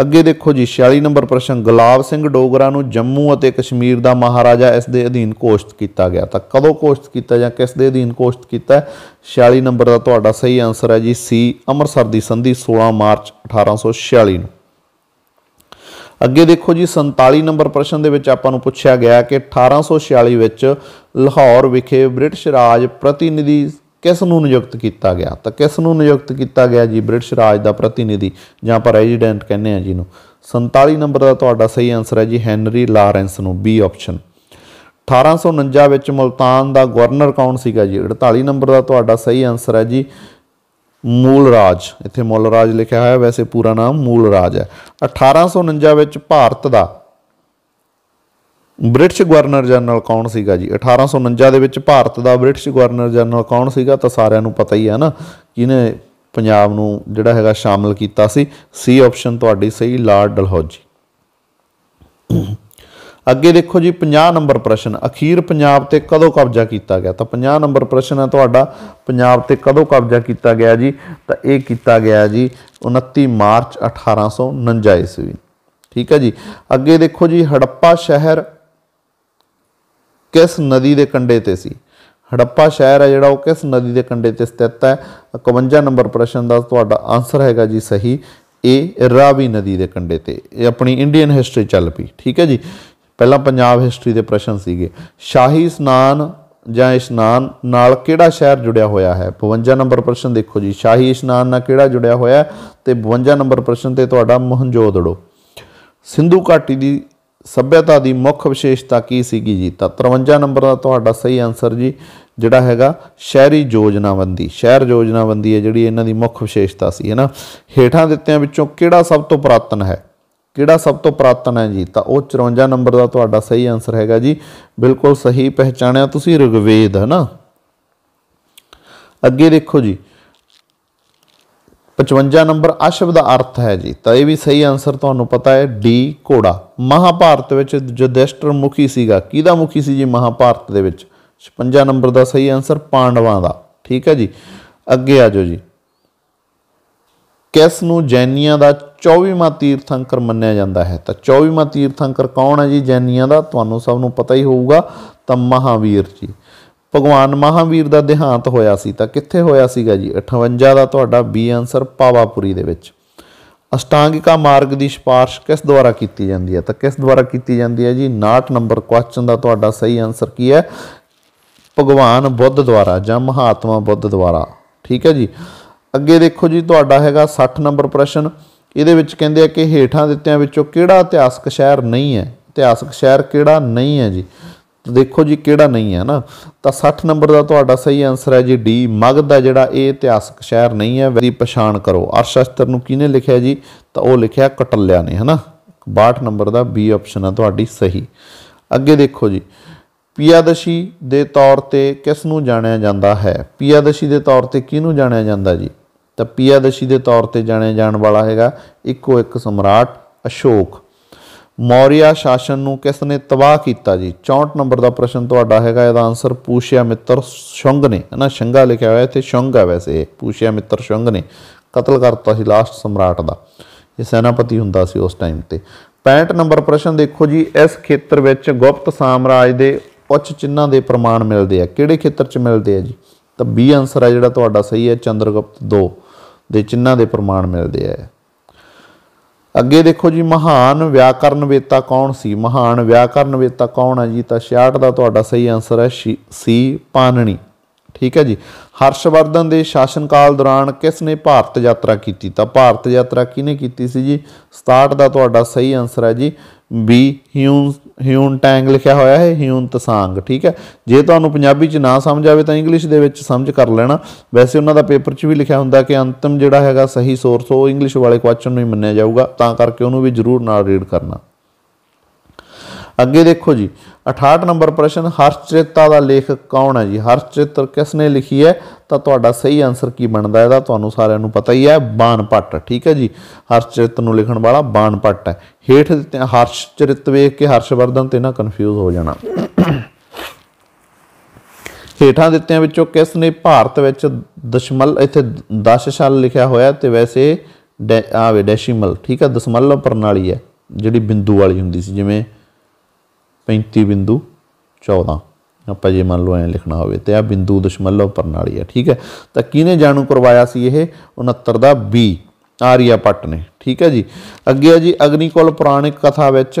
ਅੱਗੇ ਦੇਖੋ ਜੀ 46 ਨੰਬਰ ਪ੍ਰਸ਼ਨ ਗੁਲਾਬ ਸਿੰਘ ਡੋਗਰਾ ਨੂੰ ਜੰਮੂ ਅਤੇ ਕਸ਼ਮੀਰ ਦਾ ਮਹਾਰਾਜਾ ਇਸ ਦੇ ਅਧੀਨ ਕੋਸ਼ਤ ਕੀਤਾ ਗਿਆ ਤਾਂ ਕਦੋਂ ਕੋਸ਼ਤ ਕੀਤਾ ਜਾਂ ਕਿਸ ਦੇ ਅਧੀਨ ਕੋਸ਼ਤ ਕੀਤਾ 46 ਨੰਬਰ ਦਾ ਤੁਹਾਡਾ ਸਹੀ ਆਨਸਰ ਹੈ ਜੀ ਸੀ ਅੰਮ੍ਰਿਤਸਰ ਦੀ ਸੰਧੀ 16 ਮਾਰਚ 1846 ਨੂੰ ਅੱਗੇ ਦੇਖੋ ਜੀ 47 ਨੰਬਰ ਪ੍ਰਸ਼ਨ ਦੇ ਵਿੱਚ ਆਪਾਂ ਨੂੰ ਪੁੱਛਿਆ ਗਿਆ ਕਿ 1846 ਵਿੱਚ ਲਾਹੌਰ ਵਿਖੇ ਬ੍ਰਿਟਿਸ਼ ਰਾਜ ਪ੍ਰਤੀਨਿਧੀ ਕਿਸ ਨੂੰ ਨਿਯੁਕਤ ਕੀਤਾ ਗਿਆ ਤਾਂ ਕਿਸ ਨੂੰ ਨਿਯੁਕਤ ਕੀਤਾ ਗਿਆ ਜੀ ਬ੍ਰਿਟਿਸ਼ ਰਾਜ ਦਾ ਪ੍ਰਤੀਨਿਧੀ ਜਾਂ ਪਰ ਰੈਜ਼ੀਡੈਂਟ ਕਹਿੰਦੇ ਆ ਜੀ ਨੂੰ 47 ਨੰਬਰ ਦਾ ਤੁਹਾਡਾ ਸਹੀ ਆਨਸਰ ਹੈ ਜੀ ਹੈਨਰੀ ਲਾਰੈਂਸ ਨੂੰ ਬੀ ਆਪਸ਼ਨ 1849 ਵਿੱਚ ਮਲਤਾਨ ਦਾ ਗਵਰਨਰ ਕੌਣ ਸੀਗਾ ਜੀ 48 ਨੰਬਰ ਦਾ ਤੁਹਾਡਾ ਸਹੀ ਆਨਸਰ ਹੈ ਜੀ ਮੂਲ ਰਾਜ ਇੱਥੇ ਮੂਲ ਰਾਜ ਲਿਖਿਆ ਹੋਇਆ ਵੈਸੇ ਪੂਰਾ ਨਾਮ ਮੂਲ ਰਾਜ ਹੈ 1849 ਵਿੱਚ ਭਾਰਤ ਦਾ ਬ੍ਰਿਟਿਸ਼ ਗਵਰਨਰ ਜਨਰਲ ਕੌਣ ਸੀਗਾ ਜੀ 1849 ਦੇ ਵਿੱਚ ਭਾਰਤ ਦਾ ਬ੍ਰਿਟਿਸ਼ ਗਵਰਨਰ ਜਨਰਲ ਕੌਣ ਸੀਗਾ ਤਾਂ ਸਾਰਿਆਂ ਨੂੰ ਪਤਾ ਹੀ ਹੈ ਨਾ ਕਿਨੇ ਪੰਜਾਬ ਨੂੰ ਜਿਹੜਾ ਹੈਗਾ ਸ਼ਾਮਲ ਕੀਤਾ ਸੀ ਸੀ ਆਪਸ਼ਨ ਤੁਹਾਡੀ ਸਹੀ ਲਾਰਡ ਡਲਹੌਜੀ ਅੱਗੇ ਦੇਖੋ ਜੀ 50 ਨੰਬਰ ਪ੍ਰਸ਼ਨ ਅਖੀਰ ਪੰਜਾਬ ਤੇ ਕਦੋਂ ਕਬਜ਼ਾ ਕੀਤਾ ਗਿਆ ਤਾਂ 50 ਨੰਬਰ ਪ੍ਰਸ਼ਨ ਹੈ ਤੁਹਾਡਾ ਪੰਜਾਬ ਤੇ ਕਦੋਂ ਕਬਜ਼ਾ ਕੀਤਾ ਗਿਆ ਜੀ ਤਾਂ ਇਹ ਕੀਤਾ ਗਿਆ ਜੀ 29 ਮਾਰਚ 1849 ਈਸਵੀ ਠੀਕ ਹੈ ਜੀ ਅੱਗੇ ਦੇਖੋ ਜੀ ਹੜੱਪਾ ਸ਼ਹਿਰ ਕਿਸ ਨਦੀ ਦੇ ਕੰਢੇ ਤੇ ਸੀ ਹੜੱਪਾ ਸ਼ਹਿਰ ਹੈ ਜਿਹੜਾ ਉਹ ਕਿਸ ਨਦੀ ਦੇ ਕੰਢੇ ਤੇ ਸਥਿਤ ਹੈ 51 ਨੰਬਰ ਪ੍ਰਸ਼ਨ ਦਾ ਤੁਹਾਡਾ ਆਨਸਰ ਹੈਗਾ ਜੀ ਸਹੀ ਇਹ ਰਾਵੀ ਨਦੀ ਦੇ ਕੰਢੇ ਤੇ ਇਹ ਆਪਣੀ ਇੰਡੀਅਨ ਹਿਸਟਰੀ ਚੱਲ ਪਈ ਠੀਕ ਹੈ ਜੀ ਪਹਿਲਾਂ ਪੰਜਾਬ ਹਿਸਟਰੀ ਦੇ ਪ੍ਰਸ਼ਨ ਸੀਗੇ ਸ਼ਾਹੀ ਇਸ਼ਨਾਨ ਜਾਂ ਇਸ਼ਨਾਨ ਨਾਲ ਕਿਹੜਾ ਸ਼ਹਿਰ ਜੁੜਿਆ ਹੋਇਆ ਹੈ 52 ਨੰਬਰ ਪ੍ਰਸ਼ਨ ਦੇਖੋ ਜੀ ਸ਼ਾਹੀ ਇਸ਼ਨਾਨ ਨਾਲ ਕਿਹੜਾ ਜੁੜਿਆ ਹੋਇਆ ਤੇ 52 ਨੰਬਰ ਪ੍ਰਸ਼ਨ ਤੇ ਤੁਹਾਡਾ ਮੋਹਨਜੋਦੜੋ ਸਿੰਧੂ ਘਾਟੀ ਦੀ ਸਭਿਅਤਾ ਦੀ ਮੁੱਖ ਵਿਸ਼ੇਸ਼ਤਾ ਕੀ ਸੀਗੀ ਜੀ ਤਾਂ 53 ਨੰਬਰ ਦਾ ਤੁਹਾਡਾ ਸਹੀ ਆਨਸਰ ਜੀ ਜਿਹੜਾ ਹੈਗਾ ਸ਼ਹਿਰੀ ਯੋਜਨਾਬੰਦੀ ਸ਼ਹਿਰ ਯੋਜਨਾਬੰਦੀ ਹੈ ਜਿਹੜੀ ਇਹਨਾਂ ਦੀ ਮੁੱਖ ਵਿਸ਼ੇਸ਼ਤਾ ਸੀ ਹੈਨਾ ਹੇਠਾਂ ਦਿੱਤਿਆਂ ਵਿੱਚੋਂ ਕਿਹੜਾ ਸਭ ਤੋਂ ਪ੍ਰਾਤਨ ਹੈ ਕਿਹੜਾ ਸਭ ਤੋਂ ਪ੍ਰਾਤਨ ਹੈ ਜੀ ਤਾਂ ਉਹ 54 ਨੰਬਰ ਦਾ ਤੁਹਾਡਾ ਸਹੀ ਆਨਸਰ ਹੈਗਾ ਜੀ ਬਿਲਕੁਲ ਸਹੀ ਪਹਿਚਾਣਿਆ ਤੁਸੀਂ ਰਿਗਵੇਦ ਹੈਨਾ ਅੱਗੇ ਦੇਖੋ ਜੀ 55 ਨੰਬਰ ਅਸ਼ਵ ਦਾ ਅਰਥ ਹੈ ਜੀ ਤਾਂ ਇਹ ਵੀ ਸਹੀ ਆਨਸਰ ਤੁਹਾਨੂੰ ਪਤਾ ਹੈ ਡੀ ਘੋੜਾ ਮਹਾਭਾਰਤ ਵਿੱਚ ਯੁਧਿਸ਼ਟਰ ਮੁਖੀ ਸੀਗਾ ਕਿਹਦਾ ਮੁਖੀ ਸੀ ਜੀ ਮਹਾਭਾਰਤ ਦੇ ਵਿੱਚ 56 ਨੰਬਰ ਦਾ ਸਹੀ ਆਨਸਰ ਪਾਂਡਵਾਂ ਦਾ ਠੀਕ ਹੈ ਜੀ ਅੱਗੇ ਆ ਜਾਓ ਜੀ ਕਿਸ ਨੂੰ ਜੈਨੀਆਂ ਦਾ 24ਵਾਂ ਤੀਰਥੰਕਰ ਮੰਨਿਆ ਜਾਂਦਾ ਹੈ ਤਾਂ 24ਵਾਂ ਤੀਰਥੰਕਰ ਕੌਣ ਹੈ ਜੀ ਜੈਨੀਆਂ ਦਾ ਤੁਹਾਨੂੰ ਸਭ ਨੂੰ ਪਤਾ ਹੀ ਹੋਊਗਾ ਤਾਂ ਮਹਾਵੀਰ ਜੀ ਭਗਵਾਨ ਮਹਾਵੀਰ ਦਾ ਦੇਹਾਂਤ ਹੋਇਆ ਸੀ ਤਾਂ ਕਿੱਥੇ ਹੋਇਆ ਸੀਗਾ ਜੀ 58 ਦਾ ਤੁਹਾਡਾ ਬੀ ਆਨਸਰ ਪਾਵਾਪੁਰੀ ਦੇ ਵਿੱਚ ਅਸ਼ਟਾਂਗਿਕਾ ਮਾਰਗ ਦੀ ਸਿਫਾਰਿਸ਼ ਕਿਸ ਦੁਆਰਾ ਕੀਤੀ ਜਾਂਦੀ ਹੈ ਤਾਂ ਕਿਸ ਦੁਆਰਾ ਕੀਤੀ ਜਾਂਦੀ ਹੈ ਜੀ 69 ਨੰਬਰ ਕੁਐਸਚਨ ਦਾ ਤੁਹਾਡਾ ਸਹੀ ਆਨਸਰ ਕੀ ਹੈ ਭਗਵਾਨ ਬੁੱਧ ਦੁਆਰਾ ਜਾਂ ਮਹਾਤਮਾ ਬੁੱਧ ਦੁਆਰਾ ਠੀਕ ਹੈ ਜੀ ਅੱਗੇ ਦੇਖੋ ਜੀ ਤੁਹਾਡਾ ਹੈਗਾ 60 ਨੰਬਰ ਪ੍ਰਸ਼ਨ ਇਹਦੇ ਵਿੱਚ ਕਹਿੰਦੇ ਆ ਕਿ ਹੇਠਾਂ ਦਿੱਤਿਆਂ ਵਿੱਚੋਂ ਕਿਹੜਾ ਇਤਿਹਾਸਕ ਸ਼ਹਿਰ ਨਹੀਂ ਹੈ ਇਤਿਹਾਸਕ ਸ਼ਹਿਰ ਕਿਹੜਾ ਨਹੀਂ ਹੈ ਜੀ ਤਾਂ ਦੇਖੋ ਜੀ ਕਿਹੜਾ ਨਹੀਂ ਹੈ ਨਾ ਤਾਂ 60 ਨੰਬਰ ਦਾ ਤੁਹਾਡਾ ਸਹੀ ਆਨਸਰ ਹੈ ਜੀ ਡੀ ਮਗਧ ਦਾ ਜਿਹੜਾ ਇਹ ਇਤਿਹਾਸਕ ਸ਼ਹਿਰ ਨਹੀਂ ਹੈ ਦੀ ਪਛਾਣ ਕਰੋ ਅਰਸ਼ਾਸਤਰ ਨੂੰ ਕਿਹਨੇ ਲਿਖਿਆ ਜੀ ਤਾਂ ਉਹ ਲਿਖਿਆ ਕਟਲਿਆ ਨੇ ਹਨਾ 62 ਨੰਬਰ ਦਾ ਬੀ ਆਪਸ਼ਨ ਹੈ ਤੁਹਾਡੀ ਸਹੀ ਅੱਗੇ ਦੇਖੋ ਜੀ ਪਿਆਦਸ਼ੀ ਦੇ ਤੌਰ ਤੇ ਕਿਸ ਨੂੰ ਜਾਣਿਆ ਜਾਂਦਾ ਹੈ ਪਿਆਦਸ਼ੀ ਦੇ ਤੌਰ ਤੇ ਕਿਹਨੂੰ ਜਾਣਿਆ ਜਾਂਦਾ ਜੀ ਤਾਂ ਪਿਆਦਸ਼ੀ ਦੇ ਤੌਰ ਤੇ ਜਾਣਿਆ ਜਾਣ ਵਾਲਾ ਹੈਗਾ ਇੱਕੋ ਇੱਕ ਸਮਰਾਟ ਅਸ਼ੋਕ ਮੌਰੀਆ ਸ਼ਾਸਨ ਨੂੰ ਕਿਸ ਨੇ ਤਬਾਹ ਕੀਤਾ ਜੀ 64 ਨੰਬਰ ਦਾ ਪ੍ਰਸ਼ਨ ਤੁਹਾਡਾ ਹੈਗਾ ਇਹਦਾ ਆਨਸਰ ਪੂਸ਼ਿਆ ਮਿੱਤਰ ਸ਼ੰਗ ਨੇ ਹਨਾ ਸ਼ੰਗਾ ਲਿਖਿਆ ਹੋਇਆ ਇੱਥੇ ਸ਼ੰਗ ਹੈ ਵੈਸੇ ਪੂਸ਼ਿਆ ਮਿੱਤਰ ਸ਼ੰਗ ਨੇ ਕਤਲ ਕਰਤਾ ਸੀ ਲਾਸਟ ਸਮਰਾਟ ਦਾ ਇਹ ਸੈਨਾਪਤੀ ਹੁੰਦਾ ਸੀ ਉਸ ਟਾਈਮ ਤੇ 65 ਨੰਬਰ ਪ੍ਰਸ਼ਨ ਦੇਖੋ ਜੀ ਇਸ ਖੇਤਰ ਵਿੱਚ ਗੁਪਤ ਸਾਮਰਾਜ ਦੇ ਉੱਚ ਚਿੰਨ੍ਹਾਂ ਦੇ ਪ੍ਰਮਾਣ ਮਿਲਦੇ ਆ ਕਿਹੜੇ ਖੇਤਰ 'ਚ ਮਿਲਦੇ ਆ ਜੀ ਤਾਂ B ਆਨਸਰ ਹੈ ਜਿਹੜਾ ਤੁਹਾਡਾ ਸਹੀ ਹੈ ਚੰਦਰਗੁਪਤ 2 ਦੇ ਚਿੰਨ੍ਹਾਂ ਦੇ ਪ੍ਰਮਾਣ ਮਿਲਦੇ ਆ ਅੱਗੇ ਦੇਖੋ ਜੀ ਮਹਾਨ ਵਿਆਕਰਨ ਵੇਤਾ ਕੌਣ ਸੀ ਮਹਾਨ ਵਿਆਕਰਨ ਵੇਤਾ ਕੌਣ ਹੈ ਜੀ ਤਾਂ 66 ਦਾ ਤੁਹਾਡਾ ਸਹੀ ਆਨਸਰ ਹੈ ਸੀ ਪਾਨਣੀ ਠੀਕ ਹੈ ਜੀ ਹਰਸ਼ਵਰਧਨ ਦੇ ਸ਼ਾਸਨ ਕਾਲ ਦੌਰਾਨ ਕਿਸ ਨੇ ਭਾਰਤ ਯਾਤਰਾ ਕੀਤੀ ਤਾਂ ਭਾਰਤ ਯਾਤਰਾ ਕਿਹਨੇ ਕੀਤੀ ਸੀ ਜੀ 67 ਦਾ ਤੁਹਾਡਾ ਸਹੀ ਆਨਸਰ ਹੈ ਜੀ ਬੀ ਹਿਊਨ ਹਿਊਨ ਟੈਂਗ ਲਿਖਿਆ ਹੋਇਆ ਹੈ ਹਿਊਨ ਤਸਾਂਗ ਠੀਕ ਹੈ ਜੇ ਤੁਹਾਨੂੰ ਪੰਜਾਬੀ ਚ ਨਾ ਸਮਝ ਆਵੇ ਤਾਂ ਇੰਗਲਿਸ਼ ਦੇ ਵਿੱਚ ਸਮਝ ਕਰ ਲੈਣਾ ਵੈਸੇ ਉਹਨਾਂ ਦਾ ਪੇਪਰ ਚ ਵੀ ਲਿਖਿਆ ਹੁੰਦਾ ਕਿ ਅੰਤਮ ਜਿਹੜਾ ਹੈਗਾ ਸਹੀ ਸੋਰਸ ਉਹ ਇੰਗਲਿਸ਼ ਵਾਲੇ ਕੁਐਸਚਨ ਨੂੰ ਹੀ ਮੰਨਿਆ ਜਾਊਗਾ ਤਾਂ ਕਰਕੇ ਉਹਨੂੰ ਵੀ ਜ਼ਰੂਰ ਨਾਲ ਰੀਡ ਕਰਨਾ ਅੱਗੇ ਦੇਖੋ ਜੀ 68 ਨੰਬਰ ਪ੍ਰਸ਼ਨ ਹਰਸ਼ਚੇਤਾ ਦਾ ਲੇਖਕ ਕੌਣ ਹੈ ਜੀ ਹਰਸ਼ਚੇਤਰ ਕਿਸ ਨੇ ਲਿਖੀ ਹੈ ਤਾਂ ਤੁਹਾਡਾ ਸਹੀ ਆਨਸਰ ਕੀ ਬਣਦਾ ਇਹਦਾ ਤੁਹਾਨੂੰ ਸਾਰਿਆਂ ਨੂੰ ਪਤਾ ਹੀ ਹੈ ਬਾਣਪੱਟ ਠੀਕ ਹੈ ਜੀ ਹਰਸ਼ਚੇਤ ਨੂੰ ਲਿਖਣ ਵਾਲਾ ਬਾਣਪੱਟ ਹੈ ਹੇਠ ਦਿੱਤੇ ਹਰਚਿਤ ਵੇਖ ਕੇ ਹਰਸ਼ਵਰਧਨ ਤੇ ਨਾ ਕਨਫਿਊਜ਼ ਹੋ ਜਾਣਾ ਹੇਠਾਂ ਦਿੱਤਿਆਂ ਵਿੱਚੋਂ ਕਿਸ ਨੇ ਭਾਰਤ ਵਿੱਚ ਦਸ਼ਮਲ ਇੱਥੇ ਦਸ਼ਸ਼ਲ ਲਿਖਿਆ ਹੋਇਆ ਤੇ ਵੈਸੇ ਆਵੇ ਡੈਸੀਮਲ ਠੀਕ ਹੈ ਦਸ਼ਮਲਵ ਪ੍ਰਣਾਲੀ ਹੈ ਜਿਹੜੀ ਬਿੰਦੂ ਵਾਲੀ ਹੁੰਦੀ ਸੀ ਜਿਵੇਂ 35 ਬਿੰਦੂ 14 ਆਪਾਂ ਜੇ ਮੰਨ ਲਓ ਐ ਲਿਖਣਾ ਹੋਵੇ ਤੇ ਆ ਬਿੰਦੂ ਦਸ਼ਮਲਵ ਪ੍ਰਣਾਲੀ ਹੈ ਠੀਕ ਹੈ ਤਾਂ ਕਿਹਨੇ ਜਾਣੂ ਕਰਵਾਇਆ ਸੀ ਇਹ 69 ਦਾ B ਆਰੀਆ ਪੱਟ ਨੇ ਠੀਕ ਹੈ ਜੀ ਅੱਗੇ ਆ ਜੀ ਅਗਨੀਕੁਲ ਪ੍ਰਾਣਿਕ ਕਥਾ ਵਿੱਚ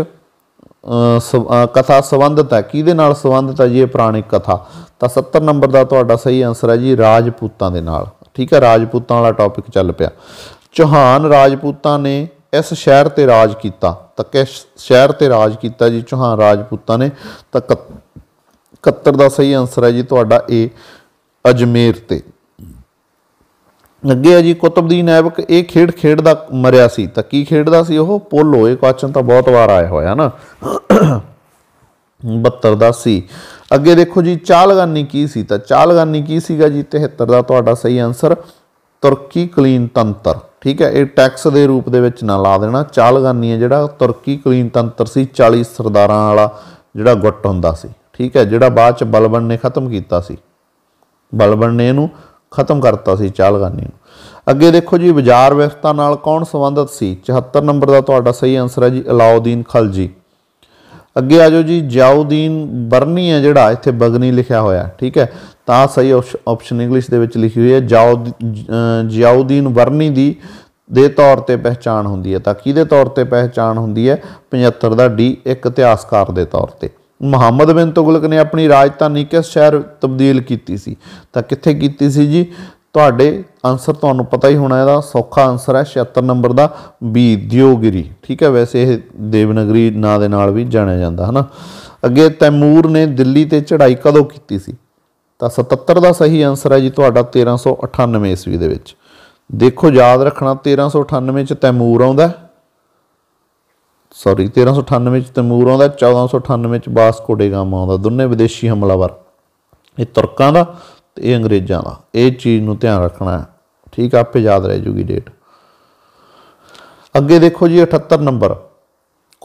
ਕਥਾ ਸੰਬੰਧਤ ਹੈ ਕਿਹਦੇ ਨਾਲ ਸੰਬੰਧਤ ਹੈ ਜੀ ਇਹ ਪ੍ਰਾਣਿਕ ਕਥਾ ਤਾਂ 70 ਨੰਬਰ ਦਾ ਤੁਹਾਡਾ ਸਹੀ ਆਨਸਰ ਹੈ ਜੀ ਰਾਜਪੂਤਾਂ ਦੇ ਨਾਲ ਠੀਕ ਹੈ ਰਾਜਪੂਤਾਂ ਵਾਲਾ ਟੌਪਿਕ ਚੱਲ ਪਿਆ ਚੌਹਾਨ ਰਾਜਪੂਤਾਂ ਨੇ ਇਸ ਸ਼ਹਿਰ ਤੇ ਰਾਜ ਕੀਤਾ ਤਾਂ ਕਿਸ ਸ਼ਹਿਰ ਤੇ ਰਾਜ ਕੀਤਾ ਜੀ ਚੌਹਾਨ ਰਾਜਪੂਤਾਂ ਨੇ ਤਾਂ 71 ਦਾ ਸਹੀ ਆਨਸਰ ਹੈ ਜੀ ਤੁਹਾਡਾ ਏ ਅਜਮੇਰ ਤੇ ਲੱਗੇ ਜੀ ਕੁਤਬਦੀਨ ਐਬਕ ਇਹ ਖੇਡ ਖੇਡਦਾ ਮਰਿਆ ਸੀ ਤਾਂ ਕੀ ਖੇਡਦਾ ਸੀ ਉਹ ਪੁੱਲ ਇਹ ਕੁਐਸਚਨ ਤਾਂ ਬਹੁਤ ਵਾਰ ਆਇਆ ਹੋਇਆ ਨਾ 72 ਦਾ ਸੀ ਅੱਗੇ ਦੇਖੋ ਜੀ ਚਾਲਗਾਨੀ ਕੀ ਸੀ ਤਾਂ ਚਾਲਗਾਨੀ ਕੀ ਸੀਗਾ ਜੀ 73 ਦਾ ਤੁਹਾਡਾ ਸਹੀ ਆਨਸਰ ਤੁਰਕੀ ਕਲੀਨ ਤੰਤਰ ਠੀਕ ਹੈ ਇਹ ਟੈਕਸ ਦੇ ਰੂਪ ਦੇ ਵਿੱਚ ਨਾ ਲਾ ਦੇਣਾ ਚਾਲਗਾਨੀ ਹੈ ਜਿਹੜਾ ਤੁਰਕੀ ਕਲੀਨ ਤੰਤਰ ਸੀ 40 ਸਰਦਾਰਾਂ ਵਾਲਾ ਜਿਹੜਾ ਗੁੱਟ ਹੁੰਦਾ ਸੀ ਠੀਕ ਹੈ ਜਿਹੜਾ ਬਾਅਦ ਚ ਬਲਬਨ ਨੇ ਖਤਮ ਕੀਤਾ ਸੀ ਬਲਬਨ ਨੇ ਇਹਨੂੰ ਖਤਮ ਕਰਤਾ ਸੀ ਚਾਲਗਾਨੀ ਨੂੰ ਅੱਗੇ ਦੇਖੋ ਜੀ ਬਾਜ਼ਾਰ ਵਿਵਸਥਾ ਨਾਲ ਕੌਣ ਸੰਬੰਧਿਤ ਸੀ 74 ਨੰਬਰ ਦਾ ਤੁਹਾਡਾ ਸਹੀ ਆਨਸਰ ਹੈ ਜੀ ਅਲਾਉਦੀਨ ਖਲਜੀ ਅੱਗੇ ਆ ਜਾਓ ਜੀ ਜਾਉਦੀਨ ਬਰਨੀ ਹੈ ਜਿਹੜਾ ਇੱਥੇ ਬਗਨੀ ਲਿਖਿਆ ਹੋਇਆ ਠੀਕ ਹੈ ਤਾਂ ਸਹੀ ਆਪਸ਼ਨ ਇੰਗਲਿਸ਼ ਦੇ ਵਿੱਚ ਲਿਖੀ ਹੋਈ ਹੈ ਜਾਉਦੀਨ ਬਰਨੀ ਦੀ ਦੇ ਤੌਰ ਤੇ ਪਹਿਚਾਣ ਹੁੰਦੀ ਹੈ ਤਾਂ ਕਿਹਦੇ ਤੌਰ ਤੇ ਪਹਿਚਾਣ ਹੁੰਦੀ ਹੈ 75 ਦਾ ਡੀ ਇੱਕ ਇਤਿਹਾਸਕਾਰ ਦੇ ਤੌਰ ਤੇ ਮੁਹੰਮਦ ਬਿਨ ਤੁਗਲਕ ਨੇ ਆਪਣੀ ਰਾਜਧਾਨੀ ਕਿਸ ਸ਼ਹਿਰ ਤਬਦੀਲ ਕੀਤੀ ਸੀ ਤਾਂ ਕਿੱਥੇ ਕੀਤੀ ਸੀ ਜੀ ਤੁਹਾਡੇ ਆਨਸਰ ਤੁਹਾਨੂੰ ਪਤਾ ਹੀ ਹੋਣਾ ਇਹਦਾ ਸੌਖਾ ਆਨਸਰ ਹੈ 76 ਨੰਬਰ ਦਾ ਬੀ ਦਿਓਗਿਰੀ ਠੀਕ ਹੈ ਵੈਸੇ ਇਹ ਦੇਵਨਗਰੀ ਨਾਂ ਦੇ ਨਾਲ ਵੀ ਜਾਣਿਆ ਜਾਂਦਾ ਹਨਾ ਅੱਗੇ ਤੈਮੂਰ ਨੇ ਦਿੱਲੀ ਤੇ ਚੜ੍ਹਾਈ ਕਦੋਂ ਕੀਤੀ ਸੀ ਤਾਂ 77 ਦਾ ਸਹੀ ਆਨਸਰ ਹੈ ਜੀ ਤੁਹਾਡਾ 1398 ਈਸਵੀ ਦੇ ਵਿੱਚ ਦੇਖੋ ਯਾਦ ਰੱਖਣਾ 1398 ਚ ਤੈਮੂਰ ਆਉਂਦਾ ਸੌਰੀ 1398 ਚ ਤੈਮੂਰ ਆਉਂਦਾ 1498 ਚ ਬਾਸਕੋ ਡੇ ਆਉਂਦਾ ਦੋਨੇ ਵਿਦੇਸ਼ੀ ਹਮਲਾਵਰ ਇਹ ਤੁਰਕਾਂ ਦਾ ਤੇ ਇਹ ਅੰਗਰੇਜ਼ਾਂ ਦਾ ਇਹ ਚੀਜ਼ ਨੂੰ ਧਿਆਨ ਰੱਖਣਾ ਠੀਕ ਆਪੇ ਯਾਦ ਰਹਿ ਜੂਗੀ ਡੇਟ ਅੱਗੇ ਦੇਖੋ ਜੀ 78 ਨੰਬਰ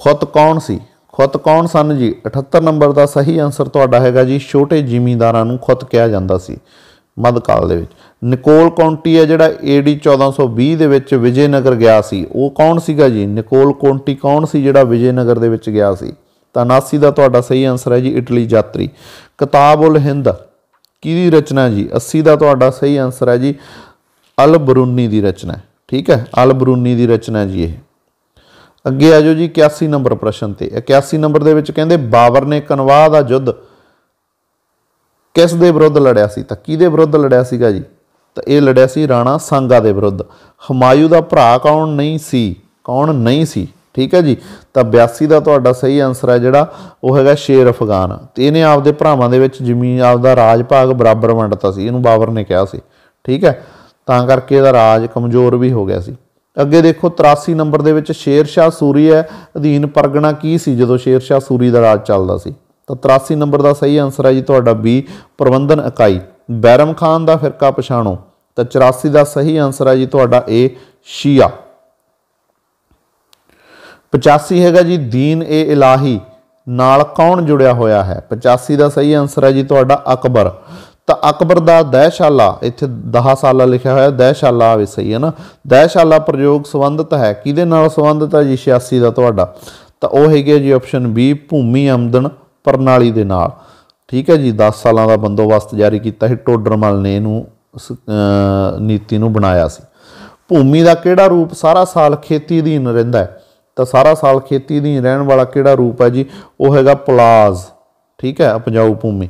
ਖੁਦ ਕੌਣ ਸੀ ਖੁਦ ਕੌਣ ਸਨ ਜੀ 78 ਨੰਬਰ ਦਾ ਸਹੀ ਆਨਸਰ ਤੁਹਾਡਾ ਹੈਗਾ ਜੀ ਛੋਟੇ ਜ਼ਿਮੀਂਦਾਰਾਂ ਨੂੰ ਖੁਦ ਕਿਹਾ ਜਾਂਦਾ ਸੀ ਮੱਧਕਾਲ ਦੇ ਵਿੱਚ ਨਿਕੋਲ ਕੌਂਟੀ ਹੈ ਜਿਹੜਾ ਏਡੀ 1420 ਦੇ ਵਿੱਚ ਵਿਜੇਨਗਰ ਗਿਆ ਸੀ ਉਹ ਕੌਣ ਸੀਗਾ ਜੀ ਨਿਕੋਲ ਕੌਂਟੀ ਕੌਣ ਸੀ ਜਿਹੜਾ ਵਿਜੇਨਗਰ ਦੇ ਵਿੱਚ ਗਿਆ ਸੀ ਤਾਂ 79 ਦਾ ਤੁਹਾਡਾ ਸਹੀ ਆਨਸਰ ਹੈ ਜੀ ਇਟਲੀ ਯਾਤਰੀ ਕਿਤਾਬ ਉਲ ਹਿੰਦ ਕਿਹਦੀ ਰਚਨਾ ਜੀ 80 ਦਾ ਤੁਹਾਡਾ ਸਹੀ ਆਨਸਰ ਹੈ ਜੀ ਅਲ ਬਰੂਨੀ ਦੀ ਰਚਨਾ ਹੈ ਠੀਕ ਹੈ ਅਲ ਬਰੂਨੀ ਦੀ ਰਚਨਾ ਜੀ ਇਹ ਅੱਗੇ ਆਜੋ ਜੀ 81 ਨੰਬਰ ਪ੍ਰਸ਼ਨ ਤੇ 81 ਨੰਬਰ ਦੇ ਵਿੱਚ ਕਹਿੰਦੇ ਬਾਬਰ ਨੇ ਕਨਵਾ ਦਾ ਯੁੱਧ ਕਿਸ ਦੇ ਵਿਰੁੱਧ ਲੜਿਆ ਸੀ ਤਾਂ ਕਿਹਦੇ ਵਿਰੁੱਧ ਲੜਿਆ ਸੀਗਾ ਜੀ ਤਾਂ ਇਹ ਲੜਿਆ ਸੀ ਰਾਣਾ ਸੰਗਾ ਦੇ ਵਿਰੁੱਧ ਹਮਾਇੂ ਦਾ ਭਰਾ ਕੌਣ ਨਹੀਂ ਸੀ ਕੌਣ ਨਹੀਂ ਸੀ ਠੀਕ ਹੈ ਜੀ ਤਾਂ 82 ਦਾ ਤੁਹਾਡਾ ਸਹੀ ਆਨਸਰ ਹੈ ਜਿਹੜਾ ਉਹ ਹੈਗਾ ਸ਼ੇਰ ਅਫਗਾਨ ਤੇ ਇਹਨੇ ਆਪਦੇ ਭਰਾਵਾਂ ਦੇ ਵਿੱਚ ਜ਼ਮੀਨ ਆਪਦਾ ਰਾਜ ਭਾਗ ਬਰਾਬਰ ਵੰਡਤਾ ਸੀ ਇਹਨੂੰ ਬਾਬਰ ਨੇ ਕਿਹਾ ਸੀ ਠੀਕ ਹੈ ਤਾਂ ਕਰਕੇ ਇਹਦਾ ਰਾਜ ਕਮਜ਼ੋਰ ਵੀ ਹੋ ਗਿਆ ਸੀ ਅੱਗੇ ਦੇਖੋ 83 ਨੰਬਰ ਦੇ ਵਿੱਚ ਸ਼ੇਰ ਸ਼ਾਹ ਸੂਰੀ ਹੈ ਅਧੀਨ ਪਰਗਣਾ ਕੀ ਸੀ ਜਦੋਂ ਸ਼ੇਰ ਸ਼ਾਹ ਸੂਰੀ ਦਾ ਰਾਜ ਚੱਲਦਾ ਸੀ ਤਾਂ 83 ਨੰਬਰ ਦਾ ਸਹੀ ਆਨਸਰ ਹੈ ਜੀ ਤੁਹਾਡਾ ਬੀ ਪ੍ਰਬੰਧਨ ਇਕਾਈ ਬੈਰਮ ਖਾਨ ਦਾ ਫਿਰਕਾ ਪਛਾਣੋ ਤਾਂ 84 ਦਾ ਸਹੀ ਆਨਸਰ ਹੈ ਜੀ ਤੁਹਾਡਾ ਏ ਸ਼ੀਆ 85 ਹੈਗਾ ਜੀ ਦੀਨ ਏ ਇਲਾਹੀ ਨਾਲ ਕੌਣ ਜੁੜਿਆ ਹੋਇਆ ਹੈ 85 ਦਾ ਸਹੀ ਆਨਸਰ ਹੈ ਜੀ ਤੁਹਾਡਾ ਅਕਬਰ ਤਾਂ ਅਕਬਰ ਦਾ ਦਹਿਸ਼ਾਲਾ ਇੱਥੇ 10 ਸਾਲਾ ਲਿਖਿਆ ਹੋਇਆ ਦਹਿਸ਼ਾਲਾ ਵੀ ਸਹੀ ਹੈ ਨਾ ਦਹਿਸ਼ਾਲਾ ਪ੍ਰਯੋਗ ਸੰਬੰਧਿਤ ਹੈ ਕਿਹਦੇ ਨਾਲ ਸੰਬੰਧਿਤ ਹੈ ਜੀ 86 ਦਾ ਤੁਹਾਡਾ ਤਾਂ ਉਹ ਹੈਗੇ ਜੀ ਆਪਸ਼ਨ ਬੀ ਭੂਮੀ ਆਮਦਨ ਪ੍ਰਣਾਲੀ ਦੇ ਨਾਲ ਠੀਕ ਹੈ ਜੀ 10 ਸਾਲਾਂ ਦਾ ਬੰਦੋਬਸਤ ਜਾਰੀ ਕੀਤਾ ਸੀ ਟੋਡਰਮਲ ਨੇ ਇਹਨੂੰ ਨੀਤੀ ਨੂੰ ਬਣਾਇਆ ਸੀ ਭੂਮੀ ਦਾ ਕਿਹੜਾ ਰੂਪ ਸਾਰਾ ਸਾਲ ਖੇਤੀ ਅਧੀਨ ਰਹਿੰਦਾ ਹੈ ਤਾਂ ਸਾਰਾ ਸਾਲ ਖੇਤੀ ਦੀ ਰਹਿਣ ਵਾਲਾ ਕਿਹੜਾ ਰੂਪ ਹੈ ਜੀ ਉਹ ਹੈਗਾ ਪਲਾਜ਼ ਠੀਕ ਹੈ ਉਪਜਾਊ ਭੂਮੀ